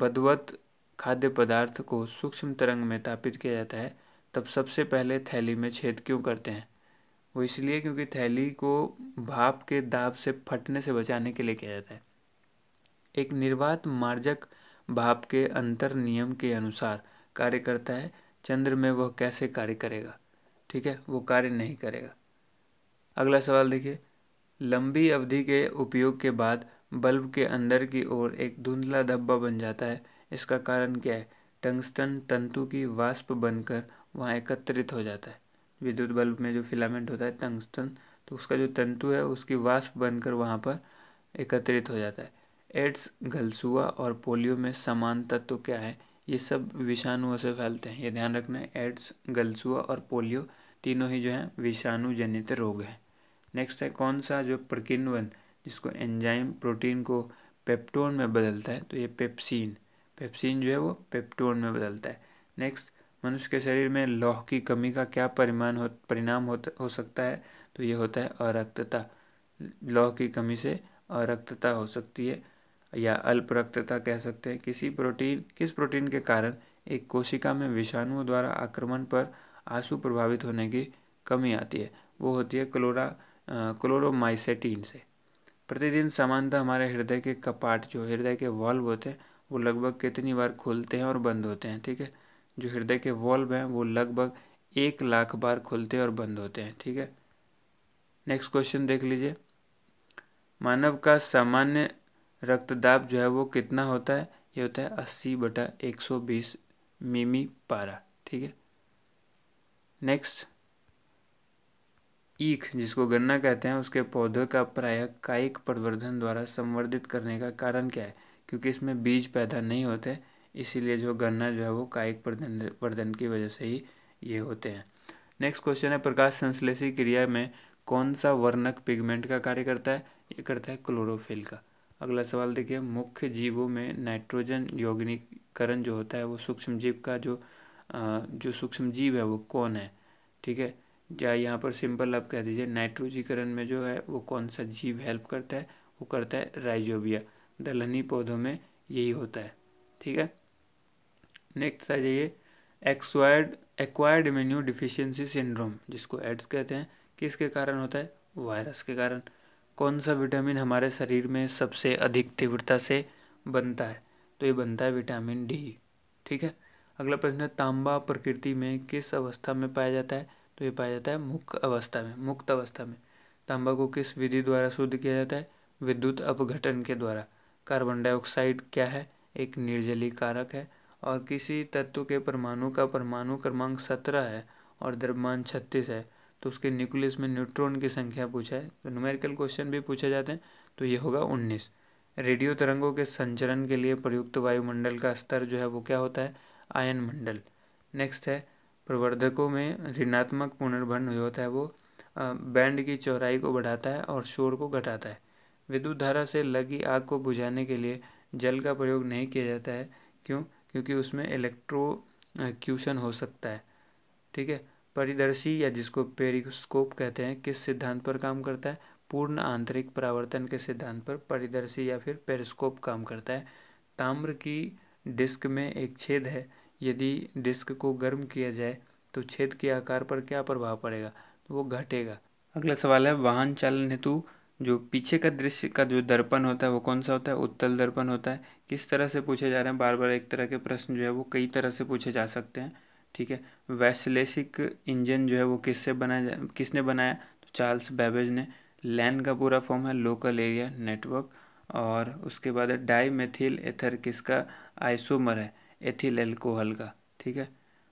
बदवत खाद्य पदार्थ को सूक्ष्म तरंग में तापित किया जाता है तब सबसे पहले थैली में छेद क्यों करते हैं वो इसलिए क्योंकि थैली को भाप के दाब से फटने से बचाने के लिए किया जाता है एक निर्वात मार्जक भाप के अंतर नियम के अनुसार कार्य करता है चंद्र में वह कैसे कार्य करेगा ठीक है वो कार्य नहीं करेगा अगला सवाल देखिए लंबी अवधि के उपयोग के बाद बल्ब के अंदर की ओर एक धुंधला धब्बा बन जाता है इसका कारण क्या है टंगस्टन तंतु की वाष्प बनकर वहाँ एकत्रित हो जाता है विद्युत बल्ब में जो फिलामेंट होता है टंगस्टन तो उसका जो तंतु है उसकी वाष्प बनकर वहाँ पर एकत्रित हो जाता है एड्स गलसुआ और पोलियो में समान तत्व तो क्या है ये सब विषाणुओं से फैलते हैं ये ध्यान रखना है एड्स गलसुआ और पोलियो तीनों ही जो हैं विषाणु जनित रोग हैं नेक्स्ट है कौन सा जो प्रकिनवन जिसको एंजाइम प्रोटीन को पेप्टोन में बदलता है तो ये पेप्सिन पेप्सिन जो है वो पेप्टोन में बदलता है नेक्स्ट मनुष्य के शरीर में लौह की कमी का क्या परिमाण हो परिणाम हो, हो सकता है तो ये होता है अरक्तता लौह की कमी से अरक्तता हो सकती है या अल्प रक्तता कह सकते हैं किसी प्रोटीन किस प्रोटीन के कारण एक कोशिका में विषाणुओं द्वारा आक्रमण पर आंसू प्रभावित होने की कमी आती है वो होती है क्लोरा क्लोरोमाइसेटीन से प्रतिदिन सामान्यतः हमारे हृदय के कपाट जो हृदय के वॉल्व होते हैं वो लगभग कितनी बार खुलते हैं और बंद होते हैं ठीक है जो हृदय के वॉल्व हैं वो लगभग एक लाख बार खुलते और बंद होते हैं ठीक है नेक्स्ट क्वेश्चन देख लीजिए मानव का सामान्य रक्तदाब जो है वो कितना होता है ये होता है अस्सी बटा एक सौ बीस मिमी पारा ठीक है नेक्स्ट ईख जिसको गन्ना कहते हैं उसके पौधों का प्रायः कायिक प्रवर्धन द्वारा संवर्धित करने का कारण क्या है क्योंकि इसमें बीज पैदा नहीं होते इसीलिए जो गन्ना जो है वो कायिक प्रवर्धन की वजह से ही ये होते हैं नेक्स्ट क्वेश्चन है प्रकाश संश्लेषी क्रिया में कौन सा वर्णक पिगमेंट का कार्य करता है ये करता है क्लोरोफिल का अगला सवाल देखिए मुख्य जीवों में नाइट्रोजन यौगिनीकरण जो होता है वो सूक्ष्म जीव का जो जो सूक्ष्म जीव है वो कौन है ठीक है या यहाँ पर सिंपल आप कह दीजिए नाइट्रोजीकरण में जो है वो कौन सा जीव हेल्प करता है वो करता है राइजोबिया दलहनी पौधों में यही होता है ठीक है नेक्स्ट आ जाइए acquired acquired immune deficiency syndrome जिसको एड्स कहते हैं किसके कारण होता है वायरस के कारण कौन सा विटामिन हमारे शरीर में सबसे अधिक तीव्रता से बनता है तो ये बनता है विटामिन डी ठीक है अगला प्रश्न है तांबा प्रकृति में किस अवस्था में पाया जाता है तो ये पाया जाता है मुक्त अवस्था में मुक्त अवस्था में तांबा को किस विधि द्वारा शुद्ध किया जाता है विद्युत अपघटन के द्वारा कार्बन डाइऑक्साइड क्या है एक निर्जली कारक है और किसी तत्व के परमाणु का परमाणु क्रमांक सत्रह है और द्रव्यमान छत्तीस है तो उसके न्यूक्लियस में न्यूट्रॉन की संख्या पूछा है तो न्यूमेरिकल क्वेश्चन भी पूछे जाते हैं तो ये होगा उन्नीस रेडियो तरंगों के संचरण के लिए प्रयुक्त वायुमंडल का स्तर जो है वो क्या होता है आयन मंडल नेक्स्ट है प्रवर्धकों में ऋणात्मक पुनर्भन होता है वो बैंड की चौराई को बढ़ाता है और शोर को घटाता है विद्युत धारा से लगी आग को बुझाने के लिए जल का प्रयोग नहीं किया जाता है क्यों क्योंकि उसमें इलेक्ट्रो क्यूशन हो सकता है ठीक है परिदर्शी या जिसको पेरिस्कोप कहते हैं किस सिद्धांत पर काम करता है पूर्ण आंतरिक परावर्तन के सिद्धांत पर परिदर्शी या फिर पेरिस्कोप काम करता है ताम्र की डिस्क में एक छेद है यदि डिस्क को गर्म किया जाए तो छेद के आकार पर क्या प्रभाव पड़ेगा तो वो घटेगा अगला सवाल है वाहन चालन हेतु जो पीछे का दृश्य का जो दर्पण होता है वो कौन सा होता है उत्तल दर्पण होता है किस तरह से पूछे जा रहे हैं बार बार एक तरह के प्रश्न जो है वो कई तरह से पूछे जा सकते हैं ठीक है वैश्लेषिक इंजन जो है वो किससे बनाया किसने बनाया तो चार्ल्स बैबेज ने लैन का पूरा फॉर्म है लोकल एरिया नेटवर्क और उसके बाद डाई मेथिल एथर किसका आइसोमर है एथिल एल्कोहल का ठीक है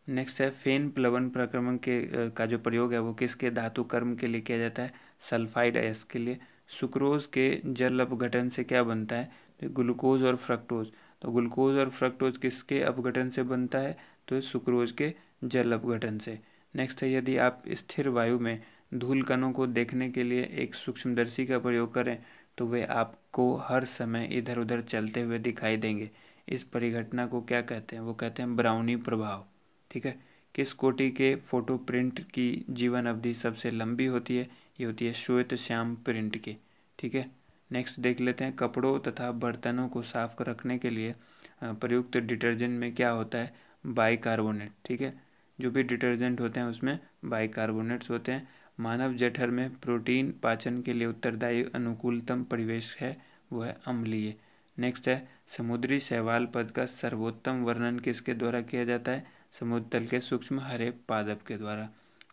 नेक्स्ट है फेन प्लवन प्रक्रमण के का जो प्रयोग है वो किसके धातु कर्म के लिए किया जाता है सल्फाइड एस के लिए सुक्रोज के जल अपघटन से क्या बनता है तो ग्लूकोज और फ्रक्टोज तो ग्लूकोज और फ्रक्टोज किसके अपघटन से बनता है तो सुक्रोज के जल अपघटन से नेक्स्ट है यदि आप स्थिर वायु में धूल कणों को देखने के लिए एक सूक्ष्मदर्शी का प्रयोग करें तो वे आपको हर समय इधर उधर चलते हुए दिखाई देंगे इस परिघटना को क्या कहते हैं वो कहते हैं ब्राउनी प्रभाव ठीक है किस कोटि के फोटो प्रिंट की जीवन अवधि सबसे लंबी होती है ये होती है श्वेत श्याम प्रिंट की ठीक है नेक्स्ट देख लेते हैं कपड़ों तथा बर्तनों को साफ रखने के लिए प्रयुक्त डिटर्जेंट में क्या होता है बाइकार्बोनेट ठीक है जो भी डिटर्जेंट होते हैं उसमें बाइकार्बोनेट्स होते हैं मानव जठर में प्रोटीन पाचन के लिए उत्तरदायी अनुकूलतम परिवेश है वो है अम्लीय नेक्स्ट है समुद्री शैवाल पद का सर्वोत्तम वर्णन किसके द्वारा किया जाता है समुद्र तल के सूक्ष्म हरे पादप के द्वारा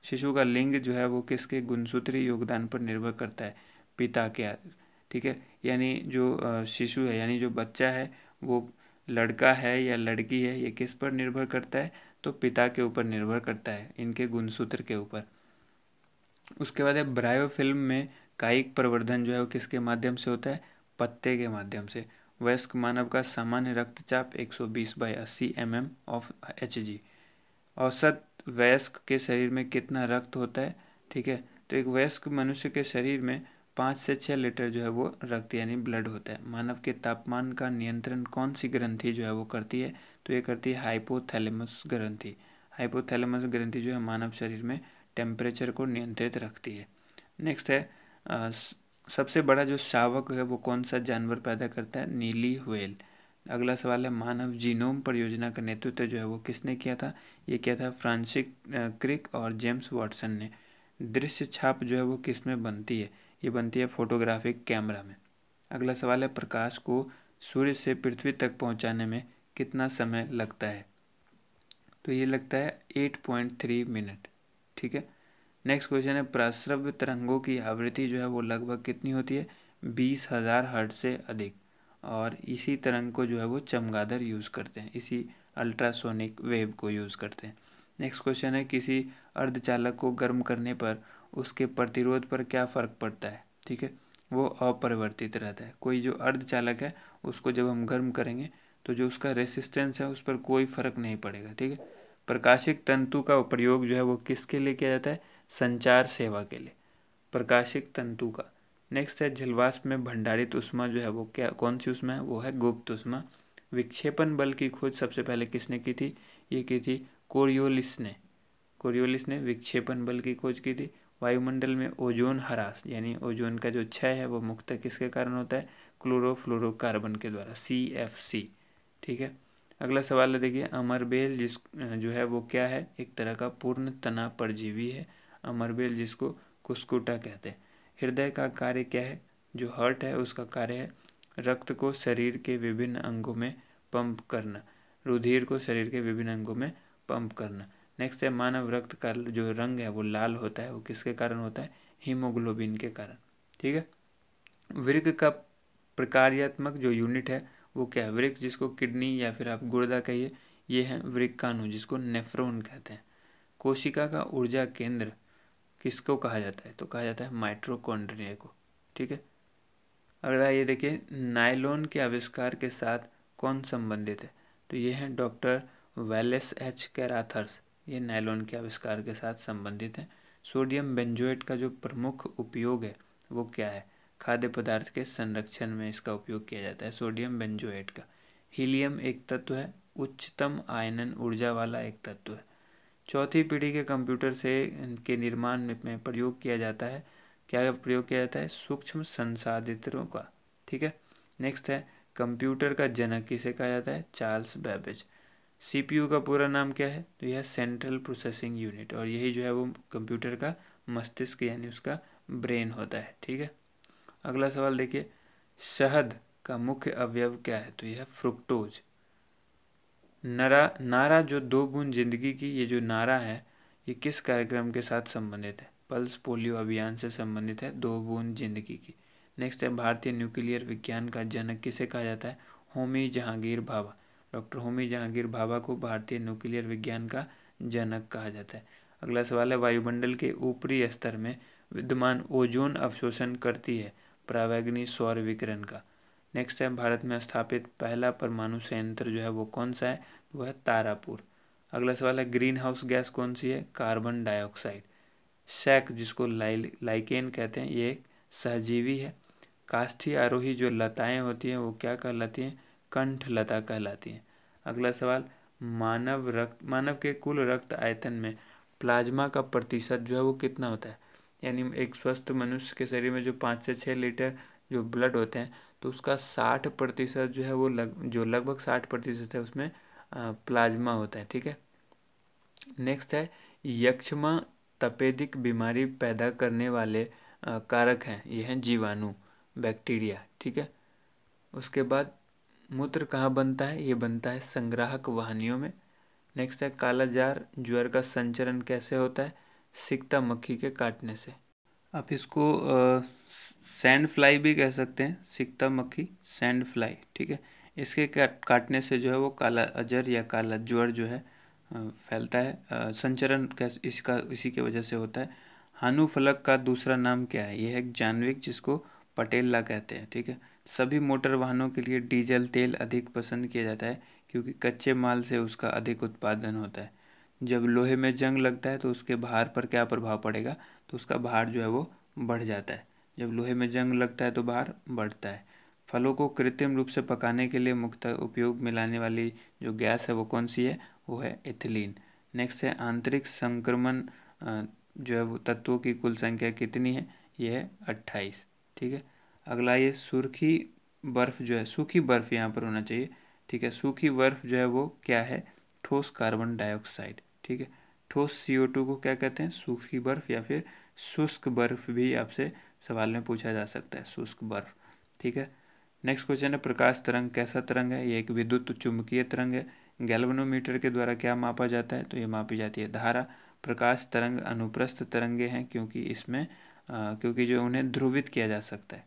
शिशु का लिंग जो है वो किसके गुणसूत्री योगदान पर निर्भर करता है पिता के ठीक है यानी जो शिशु है यानी जो बच्चा है वो लड़का है या लड़की है ये किस पर निर्भर करता है तो पिता के ऊपर निर्भर करता है इनके गुणसूत्र के ऊपर उसके बाद है ब्रायो फिल्म में कायिक प्रवर्धन जो है वो किसके माध्यम से होता है पत्ते के माध्यम से वयस्क मानव का सामान्य रक्तचाप 120 सौ बीस बाई अस्सी M M of H G औसत वयस्क के शरीर में कितना रक्त होता है ठीक है तो एक वयस्क मनुष्य के शरीर में पाँच से छः लीटर जो है वो रक्त यानी ब्लड होता है मानव के तापमान का नियंत्रण कौन सी ग्रंथि जो है वो करती है तो ये करती है हाइपोथैलेमस ग्रंथि हाइपोथैलेमस ग्रंथि जो है मानव शरीर में टेम्परेचर को नियंत्रित रखती है नेक्स्ट है सबसे बड़ा जो शावक है वो कौन सा जानवर पैदा करता है नीली व्हेल अगला सवाल है मानव जीनोम परियोजना का नेतृत्व जो है वो किसने किया था ये किया था फ्रांसिक क्रिक और जेम्स वाटसन ने दृश्य छाप जो है वो किस में बनती है ये बनती है फोटोग्राफिक कैमरा में अगला सवाल है प्रकाश को सूर्य से पृथ्वी तक पहुंचाने में कितना समय लगता है तो ये लगता है एट पॉइंट थ्री मिनट ठीक है नेक्स्ट क्वेश्चन है प्रस्रव्य तरंगों की आवृत्ति जो है वो लगभग कितनी होती है बीस हज़ार हर्ट से अधिक और इसी तरंग को जो है वो चमगादर यूज़ करते हैं इसी अल्ट्रासोनिक वेव को यूज़ करते हैं नेक्स्ट क्वेश्चन है किसी अर्धचालक को गर्म करने पर उसके प्रतिरोध पर क्या फ़र्क पड़ता है ठीक है वो अपरिवर्तित रहता है कोई जो अर्धचालक है उसको जब हम गर्म करेंगे तो जो उसका रेसिस्टेंस है उस पर कोई फ़र्क नहीं पड़ेगा ठीक है प्रकाशिक तंतु का प्रयोग जो है वो किसके लिए किया जाता है संचार सेवा के लिए प्रकाशिक तंतु का नेक्स्ट है जलवाष्प में भंडारित उष्मा जो है वो क्या कौन सी उष्मा है वो है गुप्त उष्मा विक्षेपण बल की खोज सबसे पहले किसने की थी ये की थी कोरियोलिस ने कोरियोलिस ने विक्षेपण बल की खोज की थी वायुमंडल में ओजोन हरास यानी ओजोन का जो क्षय है वो मुक्त किसके कारण होता है क्लोरोफ्लोरोकार्बन के द्वारा सी एफ सी ठीक है अगला सवाल है देखिए अमरबेल जिस जो है वो क्या है एक तरह का पूर्ण तना परजीवी है अमरबेल जिसको कुस्कुटा कहते हैं हृदय का कार्य क्या है जो हर्ट है उसका कार्य है रक्त को शरीर के विभिन्न अंगों में पंप करना रुधिर को शरीर के विभिन्न अंगों में पंप करना नेक्स्ट है मानव रक्त का जो रंग है वो लाल होता है वो किसके कारण होता है हीमोग्लोबिन के कारण ठीक है वृक का प्रकार्यात्मक जो यूनिट है वो क्या है वृक जिसको किडनी या फिर आप गुर्दा कहिए ये है वृक्काणु जिसको नेफ्रोन कहते हैं कोशिका का ऊर्जा केंद्र किसको कहा जाता है तो कहा जाता है माइट्रोकॉन्ड्रिया को ठीक है अगला ये देखिए नाइलोन के आविष्कार के साथ कौन संबंधित है तो ये हैं डॉक्टर वेलेस एच कैराथर्स ये नायलोन के आविष्कार के साथ संबंधित हैं सोडियम बेंजोएट का जो प्रमुख उपयोग है वो क्या है खाद्य पदार्थ के संरक्षण में इसका उपयोग किया जाता है सोडियम बेंजोएट का हीलियम एक तत्व है उच्चतम आयनन ऊर्जा वाला एक तत्व है चौथी पीढ़ी के कंप्यूटर से के निर्माण में प्रयोग किया जाता है क्या प्रयोग किया जाता है सूक्ष्म संसाधितों का ठीक है नेक्स्ट है कंप्यूटर का जनक किसे कहा जाता है चार्ल्स बैबेज सीपीयू का पूरा नाम क्या है तो यह सेंट्रल प्रोसेसिंग यूनिट और यही जो है वो कंप्यूटर का मस्तिष्क यानी उसका ब्रेन होता है ठीक है अगला सवाल देखिए शहद का मुख्य अवयव क्या है तो यह फ्रुक्टोज नरा नारा जो दो बूंद जिंदगी की ये जो नारा है ये किस कार्यक्रम के साथ संबंधित है पल्स पोलियो अभियान से संबंधित है दो बूंद जिंदगी की नेक्स्ट है भारतीय न्यूक्लियर विज्ञान का जनक किसे कहा जाता है होमी जहांगीर भाभा डॉक्टर होमी जहांगीर भाभा को भारतीय न्यूक्लियर विज्ञान का जनक कहा जाता है अगला सवाल है वायुमंडल के ऊपरी स्तर में विद्यमान ओजोन अवशोषण करती है प्रावैग्नि सौर विकिरण का नेक्स्ट है भारत में स्थापित पहला परमाणु संयंत्र जो है वो कौन सा है वो है तारापुर अगला सवाल है ग्रीन हाउस गैस कौन सी है कार्बन डाइऑक्साइड शैक जिसको लाइ लाइकेन कहते हैं ये एक सहजीवी है काष्ठी आरोही जो लताएं होती हैं वो क्या कहलाती हैं कंठ लता कहलाती हैं अगला सवाल मानव रक्त मानव के कुल रक्त आयतन में प्लाज्मा का प्रतिशत जो है वो कितना होता है यानी एक स्वस्थ मनुष्य के शरीर में जो पाँच से छः लीटर जो ब्लड होते हैं तो उसका साठ प्रतिशत जो है वो लग जो लगभग साठ प्रतिशत है उसमें प्लाज्मा होता है ठीक है नेक्स्ट है यक्षमा तपेदिक बीमारी पैदा करने वाले कारक हैं ये हैं जीवाणु बैक्टीरिया ठीक है उसके बाद मूत्र कहाँ बनता है ये बनता है संग्राहक वाहनियों में नेक्स्ट है कालाजार ज्वर का संचरण कैसे होता है सिकता मक्खी के काटने से आप इसको सैंड फ्लाई भी कह सकते हैं सिकता मक्खी सैंड फ्लाई ठीक है इसके काट काटने से जो है वो काला अजर या काला ज्वर जो है फैलता है संचरण इसका इसी के वजह से होता है हानु फलक का दूसरा नाम क्या है यह है जानविक जिसको पटेला कहते हैं ठीक है सभी मोटर वाहनों के लिए डीजल तेल अधिक पसंद किया जाता है क्योंकि कच्चे माल से उसका अधिक उत्पादन होता है जब लोहे में जंग लगता है तो उसके भार पर क्या प्रभाव पड़ेगा तो उसका भार जो है वो बढ़ जाता है जब लोहे में जंग लगता है तो भार बढ़ता है फलों को कृत्रिम रूप से पकाने के लिए मुख्य उपयोग में लाने वाली जो गैस है वो कौन सी है वो है इथिलीन नेक्स्ट है आंतरिक संक्रमण जो है वो तत्वों की कुल संख्या कितनी है यह है अट्ठाईस ठीक है अगला ये सुर्खी बर्फ़ जो है सूखी बर्फ़ यहाँ पर होना चाहिए ठीक है सूखी बर्फ़ जो है वो क्या है ठोस कार्बन डाइऑक्साइड ठीक है ठोस सी को क्या कहते हैं सूखी बर्फ़ या फिर शुष्क बर्फ़ भी आपसे सवाल में पूछा जा सकता है शुष्क बर्फ़ ठीक है नेक्स्ट क्वेश्चन है प्रकाश तरंग कैसा तरंग है ये एक विद्युत चुंबकीय तरंग है गैल्वनोमीटर के द्वारा क्या मापा जाता है तो ये मापी जाती है धारा प्रकाश तरंग अनुप्रस्थ तरंगे हैं क्योंकि इसमें आ, क्योंकि जो उन्हें ध्रुवित किया जा सकता है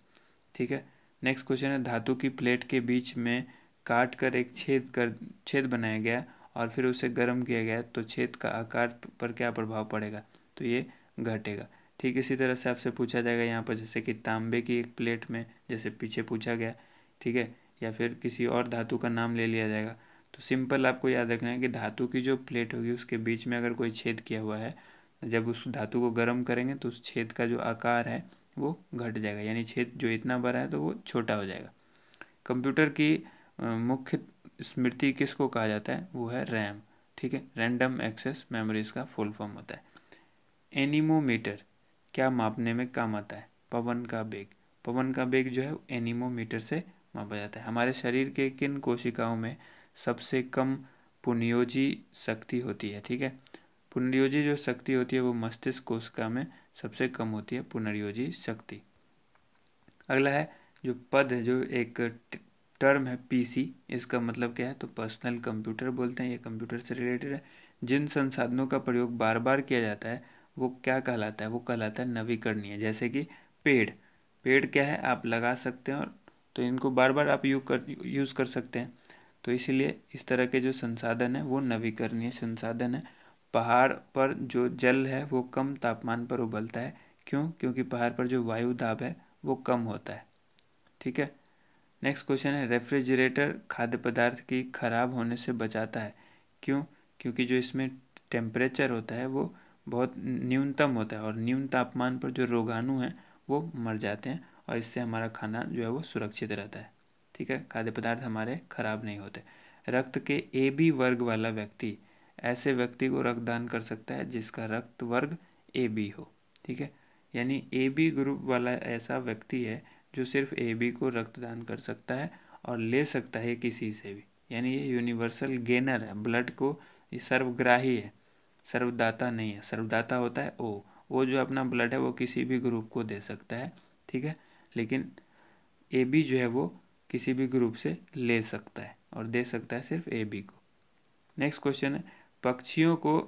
ठीक है नेक्स्ट क्वेश्चन है धातु की प्लेट के बीच में काट कर एक छेद कर छेद बनाया गया और फिर उसे गर्म किया गया तो छेद का आकार पर क्या प्रभाव पड़ेगा तो ये घटेगा ठीक इसी तरह से आपसे पूछा जाएगा यहाँ पर जैसे कि तांबे की एक प्लेट में जैसे पीछे पूछा गया ठीक है या फिर किसी और धातु का नाम ले लिया जाएगा तो सिंपल आपको याद रखना है कि धातु की जो प्लेट होगी उसके बीच में अगर कोई छेद किया हुआ है जब उस धातु को गर्म करेंगे तो उस छेद का जो आकार है वो घट जाएगा यानी छेद जो इतना बड़ा है तो वो छोटा हो जाएगा कंप्यूटर की मुख्य स्मृति किसको कहा जाता है वो है रैम ठीक है रैंडम एक्सेस मेमोरीज का फुल फॉर्म होता है एनिमोमीटर क्या मापने में काम आता है पवन का बेग पवन का बेग जो है एनिमोमीटर से मापा जाता है हमारे शरीर के किन कोशिकाओं में सबसे कम पुनियोजी शक्ति होती है ठीक है पुनर्योजी जो शक्ति होती है वो मस्तिष्क कोशिका में सबसे कम होती है पुनर्योजी शक्ति अगला है जो पद है जो एक टर्म है पीसी इसका मतलब क्या है तो पर्सनल कंप्यूटर बोलते हैं ये कंप्यूटर से रिलेटेड है जिन संसाधनों का प्रयोग बार बार किया जाता है वो क्या कहलाता है वो कहलाता है नवीकरणीय जैसे कि पेड़ पेड़ क्या है आप लगा सकते हैं और तो इनको बार बार आप यूज कर यूज़ कर सकते हैं तो इसीलिए इस तरह के जो संसाधन है वो नवीकरणीय संसाधन है पहाड़ पर जो जल है वो कम तापमान पर उबलता है क्यों क्योंकि पहाड़ पर जो वायु दाब है वो कम होता है ठीक है नेक्स्ट क्वेश्चन है रेफ्रिजरेटर खाद्य पदार्थ की खराब होने से बचाता है क्यों क्योंकि जो इसमें टेम्परेचर होता है वो बहुत न्यूनतम होता है और न्यून तापमान पर जो रोगाणु हैं वो मर जाते हैं और इससे हमारा खाना जो है वो सुरक्षित रहता है ठीक है खाद्य पदार्थ हमारे खराब नहीं होते रक्त के ए बी वर्ग वाला व्यक्ति ऐसे व्यक्ति को रक्तदान कर सकता है जिसका रक्त वर्ग ए बी हो ठीक है यानी ए बी ग्रुप वाला ऐसा व्यक्ति है जो सिर्फ ए बी को रक्तदान कर सकता है और ले सकता है किसी से भी यानी ये यूनिवर्सल गेनर है ब्लड को ये सर्वग्राही है सर्वदाता नहीं है सर्वदाता होता है ओ वो जो अपना ब्लड है वो किसी भी ग्रुप को दे सकता है ठीक है लेकिन ए बी जो है वो किसी भी ग्रुप से ले सकता है और दे सकता है सिर्फ ए बी को नेक्स्ट क्वेश्चन है पक्षियों को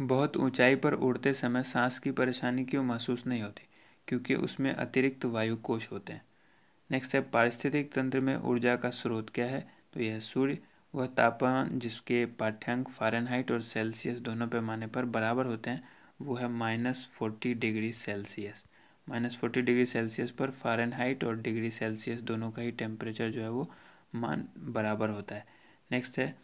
बहुत ऊंचाई पर उड़ते समय सांस की परेशानी क्यों महसूस नहीं होती क्योंकि उसमें अतिरिक्त वायु कोश होते हैं नेक्स्ट है पारिस्थितिक तंत्र में ऊर्जा का स्रोत क्या है तो यह सूर्य वह तापमान जिसके पाठ्यांक फ़ारेनहाइट और सेल्सियस दोनों पैमाने पर बराबर होते हैं वो है minus forty degree Celsius minus forty degree Celsius पर फ़ारेनहाइट और डिग्री सेल्सियस दोनों का ही टेम्परेचर जो है वो मान बराबर होता है नेक्स्ट है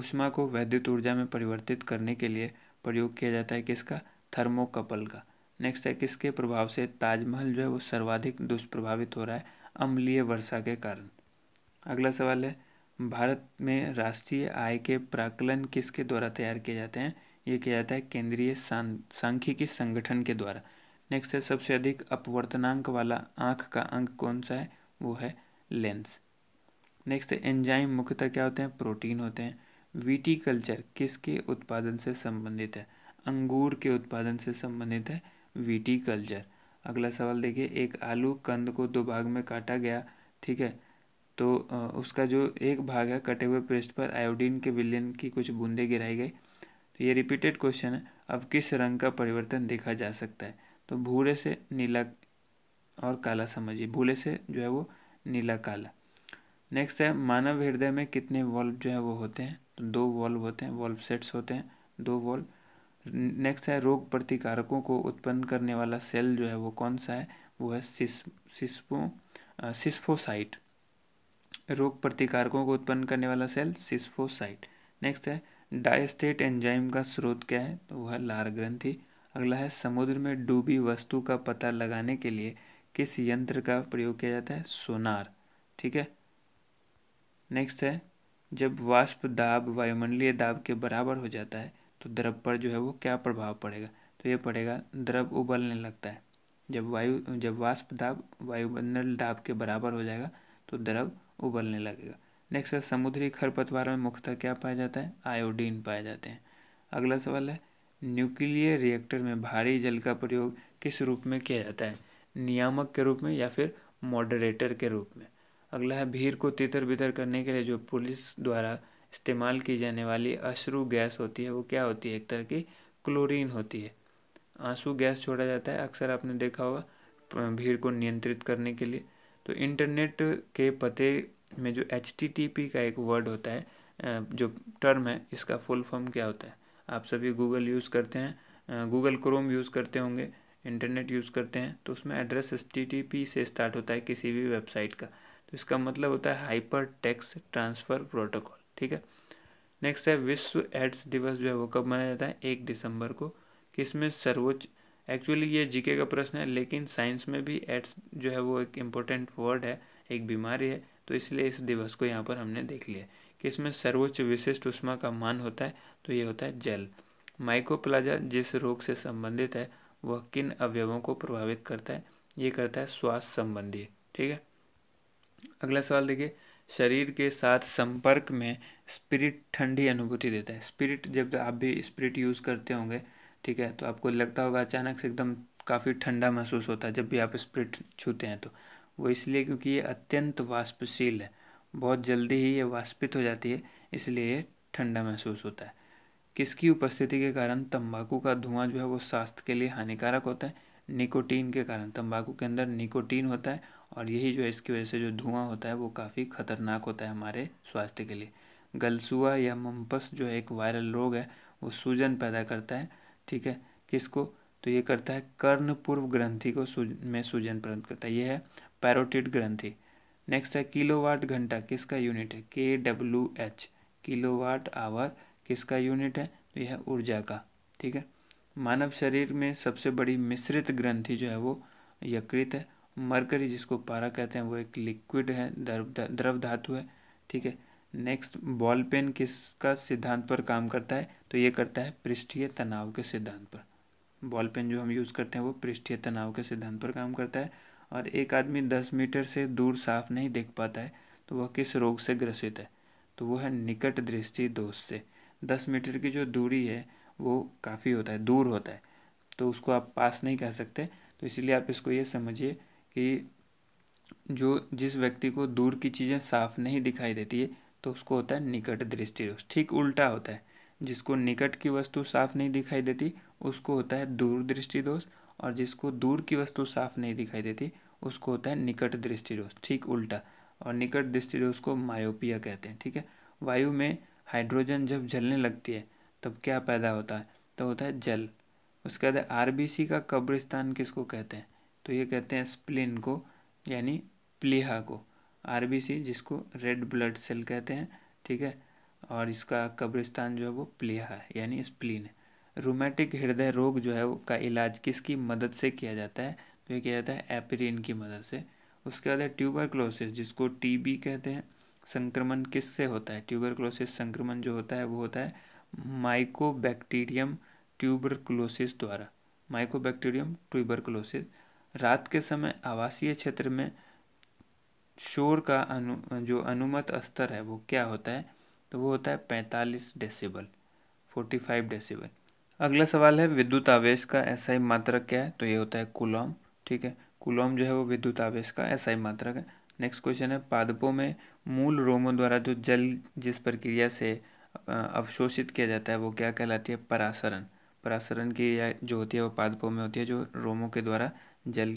ऊष्मा को वैद्युत ऊर्जा में परिवर्तित करने के लिए प्रयोग किया जाता है किसका थर्मोकपल का नेक्स्ट है किसके प्रभाव से ताजमहल जो है वो सर्वाधिक दुष्प्रभावित हो रहा है अम्लीय वर्षा के कारण अगला सवाल है भारत में राष्ट्रीय आय के प्राकलन किसके द्वारा तैयार किए जाते हैं ये किया जाता है केंद्रीय सांख्यिकी संगठन के द्वारा नेक्स्ट है सबसे अधिक अपवर्तनांक वाला आँख का अंग कौन सा है वो है लेंस नेक्स्ट है एंजाइम मुख्यतः क्या होते हैं प्रोटीन होते हैं वीटी कल्चर किसके उत्पादन से संबंधित है अंगूर के उत्पादन से संबंधित है वीटी कल्चर अगला सवाल देखिए एक आलू कंद को दो भाग में काटा गया ठीक है तो उसका जो एक भाग है कटे हुए पेस्ट पर आयोडीन के विलयन की कुछ बूंदें गिराई गई तो ये रिपीटेड क्वेश्चन है अब किस रंग का परिवर्तन देखा जा सकता है तो भूरे से नीला और काला समझिए भूरे से जो है वो नीला काला नेक्स्ट है मानव हृदय में कितने वॉल्व जो है वो होते हैं तो दो वॉल्व होते हैं वॉल्व सेट्स होते हैं दो वॉल्व नेक्स्ट है रोग प्रतिकारकों को उत्पन्न करने वाला सेल जो है वो कौन सा है वो है सिस सिस्पो सिस्फोसाइट रोग प्रतिकारकों को उत्पन्न करने वाला सेल सिस्फोसाइट नेक्स्ट है डायस्टेट एंजाइम का स्रोत क्या है तो वह लार ग्रंथि अगला है समुद्र में डूबी वस्तु का पता लगाने के लिए किस यंत्र का प्रयोग किया जाता है सोनार ठीक है नेक्स्ट है जब वाष्प दाब वायुमंडलीय दाब के बराबर हो जाता है तो द्रव पर जो है वो क्या प्रभाव पड़ेगा तो ये पड़ेगा द्रव उबलने लगता है जब वायु जब वाष्प दाब वायुमंडल दाब के बराबर हो जाएगा तो द्रव उबलने लगेगा नेक्स्ट है समुद्री खरपतवार में मुख्यतः क्या पाया जाता है आयोडीन पाए जाते हैं अगला सवाल है न्यूक्लियर रिएक्टर में भारी जल का प्रयोग किस रूप में किया जाता है नियामक के रूप में या फिर मॉडरेटर के रूप में अगला है भीड़ को तितर बितर करने के लिए जो पुलिस द्वारा इस्तेमाल की जाने वाली अश्रु गैस होती है वो क्या होती है एक तरह की क्लोरीन होती है आंसू गैस छोड़ा जाता है अक्सर आपने देखा होगा भीड़ को नियंत्रित करने के लिए तो इंटरनेट के पते में जो एच का एक वर्ड होता है जो टर्म है इसका फुल फॉर्म क्या होता है आप सभी गूगल यूज़ करते हैं गूगल क्रोम यूज़ करते होंगे इंटरनेट यूज़ करते हैं तो उसमें एड्रेस एस से स्टार्ट होता है किसी भी वेबसाइट का तो इसका मतलब होता है हाइपर टेक्स ट्रांसफ़र प्रोटोकॉल ठीक है नेक्स्ट है विश्व एड्स दिवस जो है वो कब मनाया जाता है एक दिसंबर को इसमें सर्वोच्च एक्चुअली ये जीके का प्रश्न है लेकिन साइंस में भी एड्स जो है वो एक इम्पोर्टेंट वर्ड है एक बीमारी है तो इसलिए इस दिवस को यहाँ पर हमने देख लिया कि इसमें सर्वोच्च विशिष्ट उष्मा का मान होता है तो ये होता है जल माइकोप्लाजा जिस रोग से संबंधित है वह किन अवयवों को प्रभावित करता है ये करता है श्वास संबंधी ठीक है अगला सवाल देखिए शरीर के साथ संपर्क में स्पिरिट ठंडी अनुभूति देता है स्पिरिट जब आप भी स्पिरिट यूज़ करते होंगे ठीक है तो आपको लगता होगा अचानक से एकदम काफ़ी ठंडा महसूस होता है जब भी आप स्पिरिट छूते हैं तो वो इसलिए क्योंकि ये अत्यंत वाष्पशील है बहुत जल्दी ही ये वाष्पित हो जाती है इसलिए ये ठंडा महसूस होता है किसकी उपस्थिति के कारण तंबाकू का धुआं जो है वो स्वास्थ्य के लिए हानिकारक होता है निकोटीन के कारण तंबाकू के अंदर निकोटीन होता है और यही जो है इसकी वजह से जो धुआं होता है वो काफ़ी खतरनाक होता है हमारे स्वास्थ्य के लिए गलसुआ या मम्पस जो है एक वायरल रोग है वो सूजन पैदा करता है ठीक है किसको तो ये करता है कर्ण पूर्व ग्रंथि को सूज में सूजन प्रदान करता है ये है पैरोटिड ग्रंथि नेक्स्ट है किलोवाट घंटा किसका यूनिट है K W H kilowatt hour किसका यूनिट है तो यह ऊर्जा का ठीक है मानव शरीर में सबसे बड़ी मिश्रित ग्रंथि जो है वो यकृत है मरकरी जिसको पारा कहते हैं वो एक लिक्विड है द्रव धातु है ठीक है नेक्स्ट बॉल पेन किसका सिद्धांत पर काम करता है तो ये करता है पृष्ठीय तनाव के सिद्धांत पर बॉल पेन जो हम यूज़ करते हैं वो पृष्ठीय तनाव के सिद्धांत पर काम करता है और एक आदमी दस मीटर से दूर साफ नहीं देख पाता है तो वह किस रोग से ग्रसित है तो वह है निकट दृष्टि दोष से दस मीटर की जो दूरी है वो काफ़ी होता है दूर होता है तो उसको आप पास नहीं कह सकते तो इसलिए आप इसको ये समझिए कि जो जिस व्यक्ति को दूर की चीज़ें साफ नहीं दिखाई देती है तो उसको होता है निकट दृष्टि दोष ठीक उल्टा होता है जिसको निकट की वस्तु साफ नहीं दिखाई देती उसको होता है दूर दृष्टि दोष और जिसको दूर की वस्तु साफ नहीं दिखाई देती उसको होता है निकट दृष्टि दोष ठीक उल्टा और निकट दृष्टि दोष को मायोपिया कहते हैं ठीक है वायु में हाइड्रोजन जब जलने लगती है तब क्या पैदा होता है तो होता है जल उसके बाद आर बी सी का कब्रिस्तान किसको कहते हैं तो ये कहते हैं स्प्लिन को यानी प्लीहा को आर बी सी जिसको रेड ब्लड सेल कहते हैं ठीक है और इसका कब्रिस्तान जो है वो प्लीहा है यानी स्प्लिन है रोमैटिक हृदय रोग जो है का इलाज किसकी मदद से किया जाता है तो ये किया जाता है एपरिन की मदद से उसके बाद है ट्यूबर जिसको टी कहते हैं संक्रमण किससे होता है ट्यूबरक्लोसिस संक्रमण जो होता है वो होता है माइकोबैक्टीरियम ट्यूबरक्लोसिस द्वारा माइकोबैक्टीरियम ट्यूबरक्लोसिस रात के समय आवासीय क्षेत्र में शोर का अनु जो अनुमत स्तर है वो क्या होता है तो वो होता है पैंतालीस डेसिबल फोर्टी फाइव डेसिबल अगला सवाल है विद्युत आवेश का ऐसा ही मात्रक क्या है तो ये होता है कुलॉम ठीक है कुलॉम जो है वो विद्युत आवेश का ऐसा ही मात्रक है नेक्स्ट क्वेश्चन है पादपों में मूल रोमों द्वारा जो जल जिस प्रक्रिया से अवशोषित किया जाता है वो क्या कहलाती है परासरण परासरण की जो होती है वो पादपों में होती है जो रोमों के द्वारा जल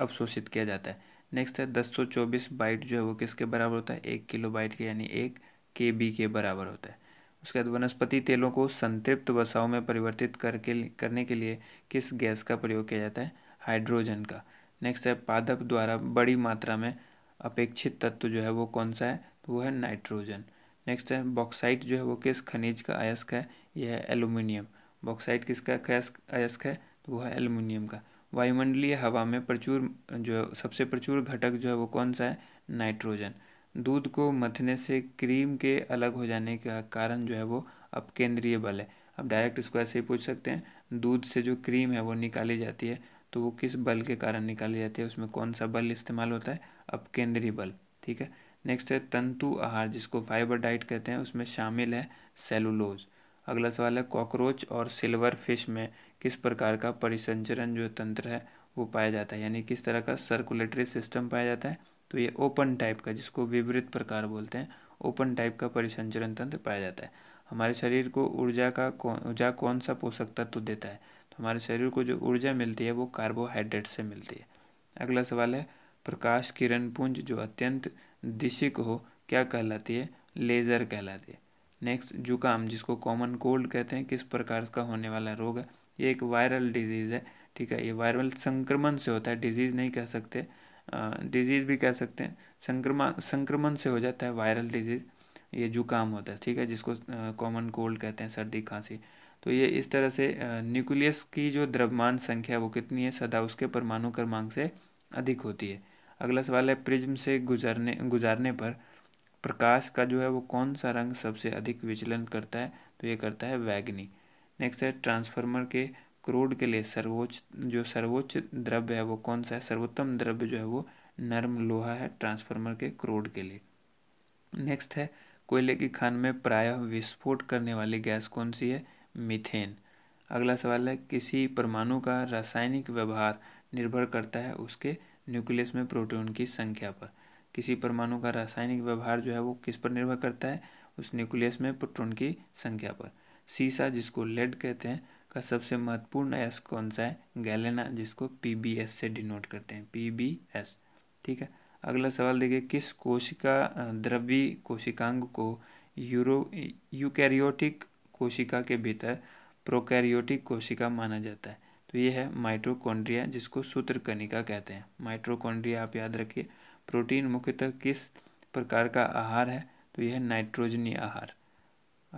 अवशोषित किया जाता है नेक्स्ट है दस सौ चौबीस बाइट जो है वो किसके बराबर होता है एक किलो बाइट के यानी एक के बी के बराबर होता है उसके बाद वनस्पति तेलों को संतृप्त वसाओं में परिवर्तित करके करने के लिए किस गैस का प्रयोग किया जाता है हाइड्रोजन का नेक्स्ट है पादप द्वारा बड़ी मात्रा में अपेक्षित तत्व जो है वो कौन सा है तो वो है नाइट्रोजन नेक्स्ट है बॉक्साइट जो है वो किस खनिज का अयस्क है यह है एलुमिनियम बॉक्साइट किसका अयस्क है तो वो है एलुमिनियम का वायुमंडलीय हवा में प्रचुर जो सबसे प्रचुर घटक जो है वो कौन सा है नाइट्रोजन दूध को मथने से क्रीम के अलग हो जाने का कारण जो है वो अपकेंद्रीय बल है अब डायरेक्ट इसको ऐसे ही पूछ सकते हैं दूध से जो क्रीम है वो निकाली जाती है तो वो किस बल के कारण निकाली जाती है उसमें कौन सा बल इस्तेमाल होता है अब केंद्रीय बल ठीक है नेक्स्ट है तंतु आहार जिसको फाइबर डाइट कहते हैं उसमें शामिल है सेलुलोज अगला सवाल है कॉकरोच और सिल्वर फिश में किस प्रकार का परिसंचरण जो तंत्र है वो पाया जाता है यानी किस तरह का सर्कुलेटरी सिस्टम पाया जाता है तो ये ओपन टाइप का जिसको विवृत प्रकार बोलते हैं ओपन टाइप का परिसंचरण तंत्र पाया जाता है हमारे शरीर को ऊर्जा का ऊर्जा कौन सा पोषक तत्व देता है हमारे शरीर को जो ऊर्जा मिलती है वो कार्बोहाइड्रेट से मिलती है अगला सवाल है प्रकाश किरण पुंज जो अत्यंत दिशिक हो क्या कहलाती है लेज़र कहलाती है नेक्स्ट जुकाम जिसको कॉमन कोल्ड कहते हैं किस प्रकार का होने वाला रोग है ये एक वायरल डिजीज़ है ठीक है ये वायरल संक्रमण से होता है डिजीज़ नहीं कह सकते डिजीज़ भी कह सकते हैं संक्रमण संक्रमण से हो जाता है वायरल डिजीज़ ये जुकाम होता है ठीक है जिसको कॉमन कोल्ड कहते हैं सर्दी खांसी तो ये इस तरह से न्यूक्लियस की जो द्रव्यमान संख्या वो कितनी है सदा उसके परमाणु क्रमांक से अधिक होती है अगला सवाल है प्रिज्म से गुजरने गुजारने पर प्रकाश का जो है वो कौन सा रंग सबसे अधिक विचलन करता है तो ये करता है वैग्नी नेक्स्ट है ट्रांसफार्मर के क्रोड के लिए सर्वोच्च जो सर्वोच्च द्रव्य है वो कौन सा है सर्वोत्तम द्रव्य जो है वो नर्म लोहा है ट्रांसफार्मर के क्रोड के लिए नेक्स्ट है कोयले की खान में प्रायः विस्फोट करने वाली गैस कौन सी है मीथेन अगला सवाल है किसी परमाणु का रासायनिक व्यवहार निर्भर करता है उसके न्यूक्लियस में प्रोटीन की संख्या पर किसी परमाणु का रासायनिक व्यवहार जो है वो किस पर निर्भर करता है उस न्यूक्लियस में प्रोटोन की संख्या पर सीसा जिसको लेड कहते हैं का सबसे महत्वपूर्ण एस कौन सा है गैलेना जिसको पी से डिनोट करते हैं पी ठीक है अगला सवाल देखिए किस कोशिका द्रव्य कोशिकांग को यूरो यूकैरियोटिक कोशिका के भीतर प्रोकैरियोटिक कोशिका माना जाता है तो ये है माइट्रोकॉन्ड्रिया जिसको सूत्र कनिका कहते हैं माइट्रोकॉन्ड्रिया आप याद रखिए प्रोटीन मुख्यतः किस प्रकार का आहार है तो यह नाइट्रोजनी आहार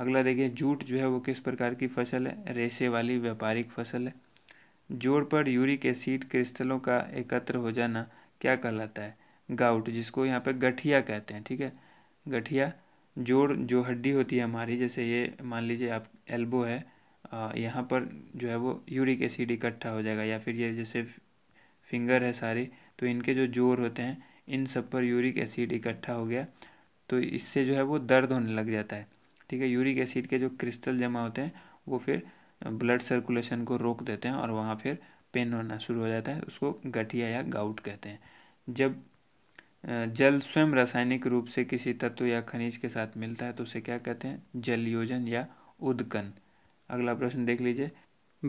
अगला देखिए जूट जो है वो किस प्रकार की फसल है रेशे वाली व्यापारिक फसल है जोड़ पर यूरिक एसिड क्रिस्टलों का एकत्र हो जाना क्या कहलाता है गाउट जिसको यहाँ पे गठिया कहते हैं ठीक है गठिया जोड़ जो हड्डी होती है हमारी जैसे ये मान लीजिए आप एल्बो है यहाँ पर जो है वो यूरिक एसिड इकट्ठा हो जाएगा या फिर ये जैसे फिंगर है सारी तो इनके जो जोर होते हैं इन सब पर यूरिक एसिड इकट्ठा हो गया तो इससे जो है वो दर्द होने लग जाता है ठीक है यूरिक एसिड के जो क्रिस्टल जमा होते हैं वो फिर ब्लड सर्कुलेशन को रोक देते हैं और वहाँ फिर पेन होना शुरू हो जाता है उसको गठिया या गाउट कहते हैं जब जल स्वयं रासायनिक रूप से किसी तत्व या खनिज के साथ मिलता है तो उसे क्या कहते हैं जल योजन या उदकन अगला प्रश्न देख लीजिए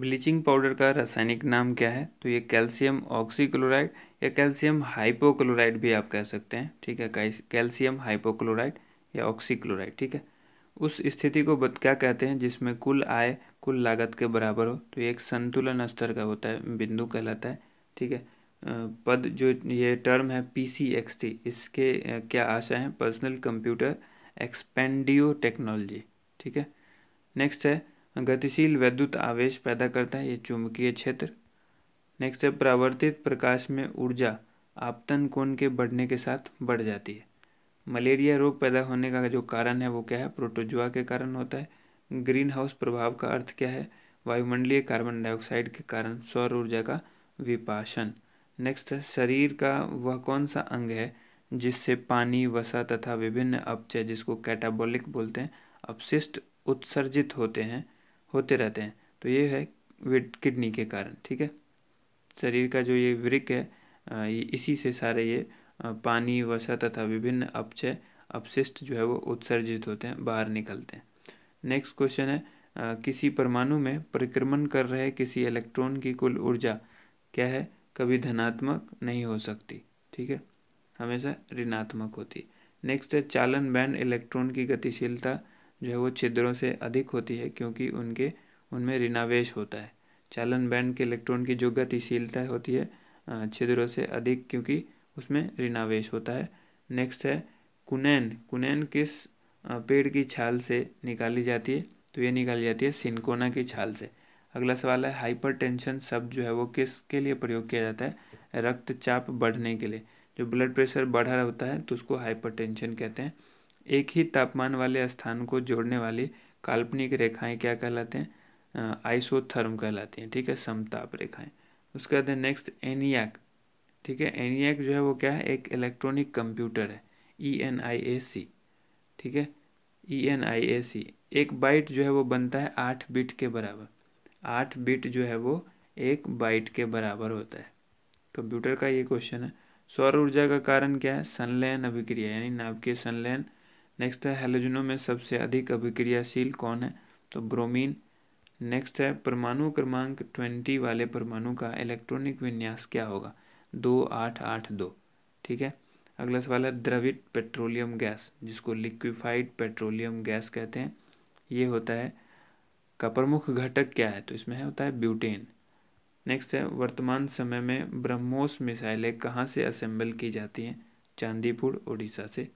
ब्लीचिंग पाउडर का रासायनिक नाम क्या है तो ये कैल्शियम ऑक्सीक्लोराइड या कैल्शियम हाइपोक्लोराइड भी आप कह सकते हैं ठीक है कैल्शियम हाइपोक्लोराइड या ऑक्सीक्लोराइड ठीक है उस स्थिति को क्या कहते हैं जिसमें कुल आय कुल लागत के बराबर हो तो ये एक संतुलन स्तर का होता है बिंदु कहलाता है ठीक है पद जो ये टर्म है पी सी एक्स टी इसके क्या आशा है पर्सनल कंप्यूटर एक्सपेंडियो टेक्नोलॉजी ठीक है नेक्स्ट है गतिशील वैद्युत आवेश पैदा करता है ये चुंबकीय क्षेत्र नेक्स्ट है प्रावर्तित प्रकाश में ऊर्जा आपतन कोण के बढ़ने के साथ बढ़ जाती है मलेरिया रोग पैदा होने का जो कारण है वो क्या है प्रोटोजुआ के कारण होता है ग्रीन हाउस प्रभाव का अर्थ क्या है वायुमंडलीय कार्बन डाइऑक्साइड के कारण सौर ऊर्जा का विपाशन नेक्स्ट है शरीर का वह कौन सा अंग है जिससे पानी वसा तथा विभिन्न अपचय जिसको कैटाबॉलिक बोलते हैं अपशिष्ट उत्सर्जित होते हैं होते रहते हैं तो ये है किडनी के कारण ठीक है शरीर का जो ये वृक है इसी से सारे ये पानी वसा तथा विभिन्न अपचय अपशिष्ट जो है वो उत्सर्जित होते हैं बाहर निकलते हैं नेक्स्ट क्वेश्चन है किसी परमाणु में परिक्रमण कर रहे किसी इलेक्ट्रॉन की कुल ऊर्जा क्या है कभी धनात्मक नहीं हो सकती ठीक है हमेशा ऋणात्मक होती है नेक्स्ट है चालन बैंड इलेक्ट्रॉन की गतिशीलता जो है वो छिद्रों से अधिक होती है क्योंकि उनके उनमें ऋणावेश होता है चालन बैंड के इलेक्ट्रॉन की जो गतिशीलता होती है छिद्रों से अधिक क्योंकि उसमें ऋणावेश होता है नेक्स्ट है कुनैन कुनैन किस पेड़ की छाल से निकाली जाती है तो ये निकाली जाती है सिनकोना की छाल से अगला सवाल है हाइपरटेंशन शब्द जो है वो किसके लिए प्रयोग किया जाता है रक्तचाप बढ़ने के लिए जो ब्लड प्रेशर बढ़ा होता है तो उसको हाइपरटेंशन कहते हैं एक ही तापमान वाले स्थान को जोड़ने वाली काल्पनिक रेखाएं क्या कहलाते हैं आइसोथर्म कहलाती हैं ठीक है समताप रेखाएं उसके बाद नेक्स्ट एनियाक ठीक है एनियाक जो है वो क्या है एक इलेक्ट्रॉनिक कंप्यूटर है ई एन आई ए सी ठीक है ई एन आई ए सी एक बाइट जो है वो बनता है आठ बिट के बराबर आठ बिट जो है वो एक बाइट के बराबर होता है कंप्यूटर का ये क्वेश्चन है सौर ऊर्जा का कारण क्या है संलयन अभिक्रिया यानी नाभिकीय संलयन नेक्स्ट है हेलोजनों में सबसे अधिक अभिक्रियाशील कौन है तो ब्रोमीन नेक्स्ट है परमाणु क्रमांक ट्वेंटी वाले परमाणु का इलेक्ट्रॉनिक विन्यास क्या होगा दो आठ आठ दो ठीक है अगला सवाल है द्रवित पेट्रोलियम गैस जिसको लिक्विफाइड पेट्रोलियम गैस कहते हैं ये होता है का प्रमुख घटक क्या है तो इसमें है होता है ब्यूटेन नेक्स्ट है वर्तमान समय में ब्रह्मोस मिसाइलें कहाँ से असेंबल की जाती हैं चांदीपुर उड़ीसा से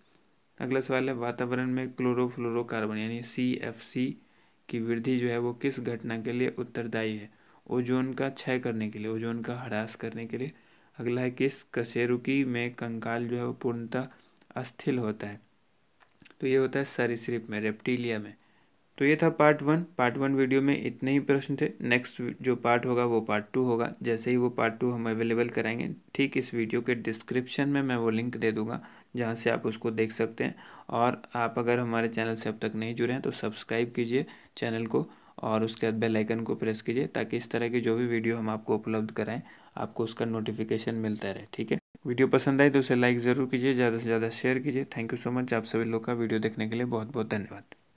अगला सवाल है वातावरण में क्लोरोफ्लोरोकार्बन यानी सी एफ सी की वृद्धि जो है वो किस घटना के लिए उत्तरदायी है ओजोन का क्षय करने के लिए ओजोन का ह्रास करने के लिए अगला है किस कशेरुकी में कंकाल जो है वो पूर्णतः अस्थिल होता है तो ये होता है सरिसप में रेप्टीलिया में तो ये था part one part one video में इतने ही प्रश्न थे नेक्स्ट जो पार्ट होगा वो पार्ट टू होगा जैसे ही वो पार्ट टू हम अवेलेबल कराएंगे ठीक इस वीडियो के डिस्क्रिप्शन में मैं वो लिंक दे दूंगा जहाँ से आप उसको देख सकते हैं और आप अगर हमारे चैनल से अब तक नहीं जुड़े हैं तो सब्सक्राइब कीजिए चैनल को और उसके बाद बेल आइकन को प्रेस कीजिए ताकि इस तरह की जो भी वीडियो हम आपको उपलब्ध कराएं आपको उसका नोटिफिकेशन मिलता रहे ठीक है वीडियो पसंद आई तो उसे लाइक ज़रूर कीजिए ज़्यादा से ज़्यादा शेयर कीजिए थैंक यू सो मच आप सभी लोग का वीडियो देखने के लिए बहुत बहुत धन्यवाद